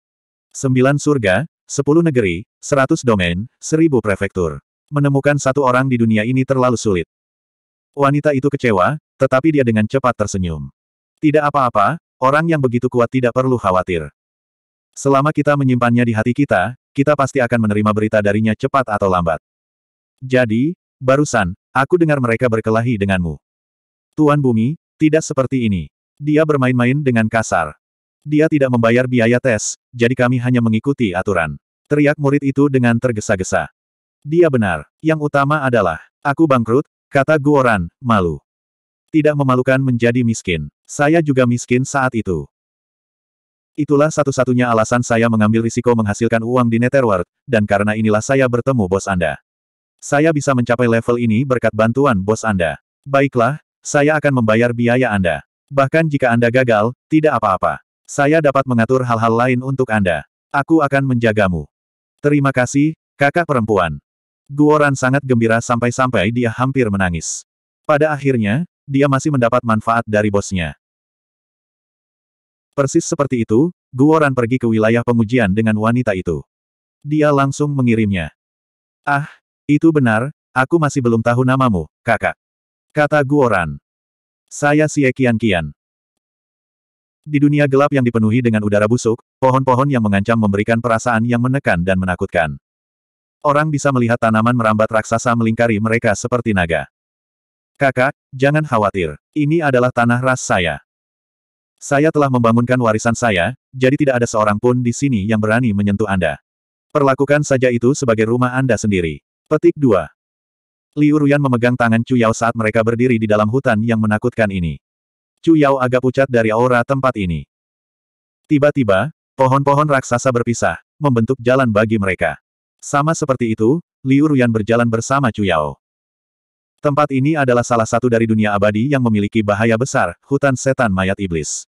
Sembilan surga, sepuluh negeri, seratus domain, seribu prefektur. Menemukan satu orang di dunia ini terlalu sulit. Wanita itu kecewa, tetapi dia dengan cepat tersenyum. Tidak apa-apa, orang yang begitu kuat tidak perlu khawatir. Selama kita menyimpannya di hati kita, kita pasti akan menerima berita darinya cepat atau lambat. Jadi, barusan, aku dengar mereka berkelahi denganmu. Tuan Bumi, tidak seperti ini. Dia bermain-main dengan kasar. Dia tidak membayar biaya tes, jadi kami hanya mengikuti aturan. Teriak murid itu dengan tergesa-gesa. Dia benar. Yang utama adalah, aku bangkrut, kata Guoran, malu. Tidak memalukan menjadi miskin. Saya juga miskin saat itu. Itulah satu-satunya alasan saya mengambil risiko menghasilkan uang di Netherworld, dan karena inilah saya bertemu bos Anda. Saya bisa mencapai level ini berkat bantuan bos Anda. Baiklah, saya akan membayar biaya Anda. Bahkan jika Anda gagal, tidak apa-apa. Saya dapat mengatur hal-hal lain untuk Anda. Aku akan menjagamu. Terima kasih, kakak perempuan. Guoran sangat gembira sampai-sampai dia hampir menangis. Pada akhirnya, dia masih mendapat manfaat dari bosnya. Persis seperti itu, Guoran pergi ke wilayah pengujian dengan wanita itu. Dia langsung mengirimnya. Ah, itu benar, aku masih belum tahu namamu, kakak. Kata Guoran. Saya Xie Qian Qian. Di dunia gelap yang dipenuhi dengan udara busuk, pohon-pohon yang mengancam memberikan perasaan yang menekan dan menakutkan. Orang bisa melihat tanaman merambat raksasa melingkari mereka seperti naga. Kakak, jangan khawatir. Ini adalah tanah ras saya. Saya telah membangunkan warisan saya, jadi tidak ada seorang pun di sini yang berani menyentuh Anda. Perlakukan saja itu sebagai rumah Anda sendiri. Petik 2. Liu Ruyan memegang tangan Chu Yao saat mereka berdiri di dalam hutan yang menakutkan ini. Chu Yao agak pucat dari aura tempat ini. Tiba-tiba, pohon-pohon raksasa berpisah, membentuk jalan bagi mereka. Sama seperti itu, Liu Ruyan berjalan bersama Chu Yao. Tempat ini adalah salah satu dari dunia abadi yang memiliki bahaya besar, hutan setan mayat iblis.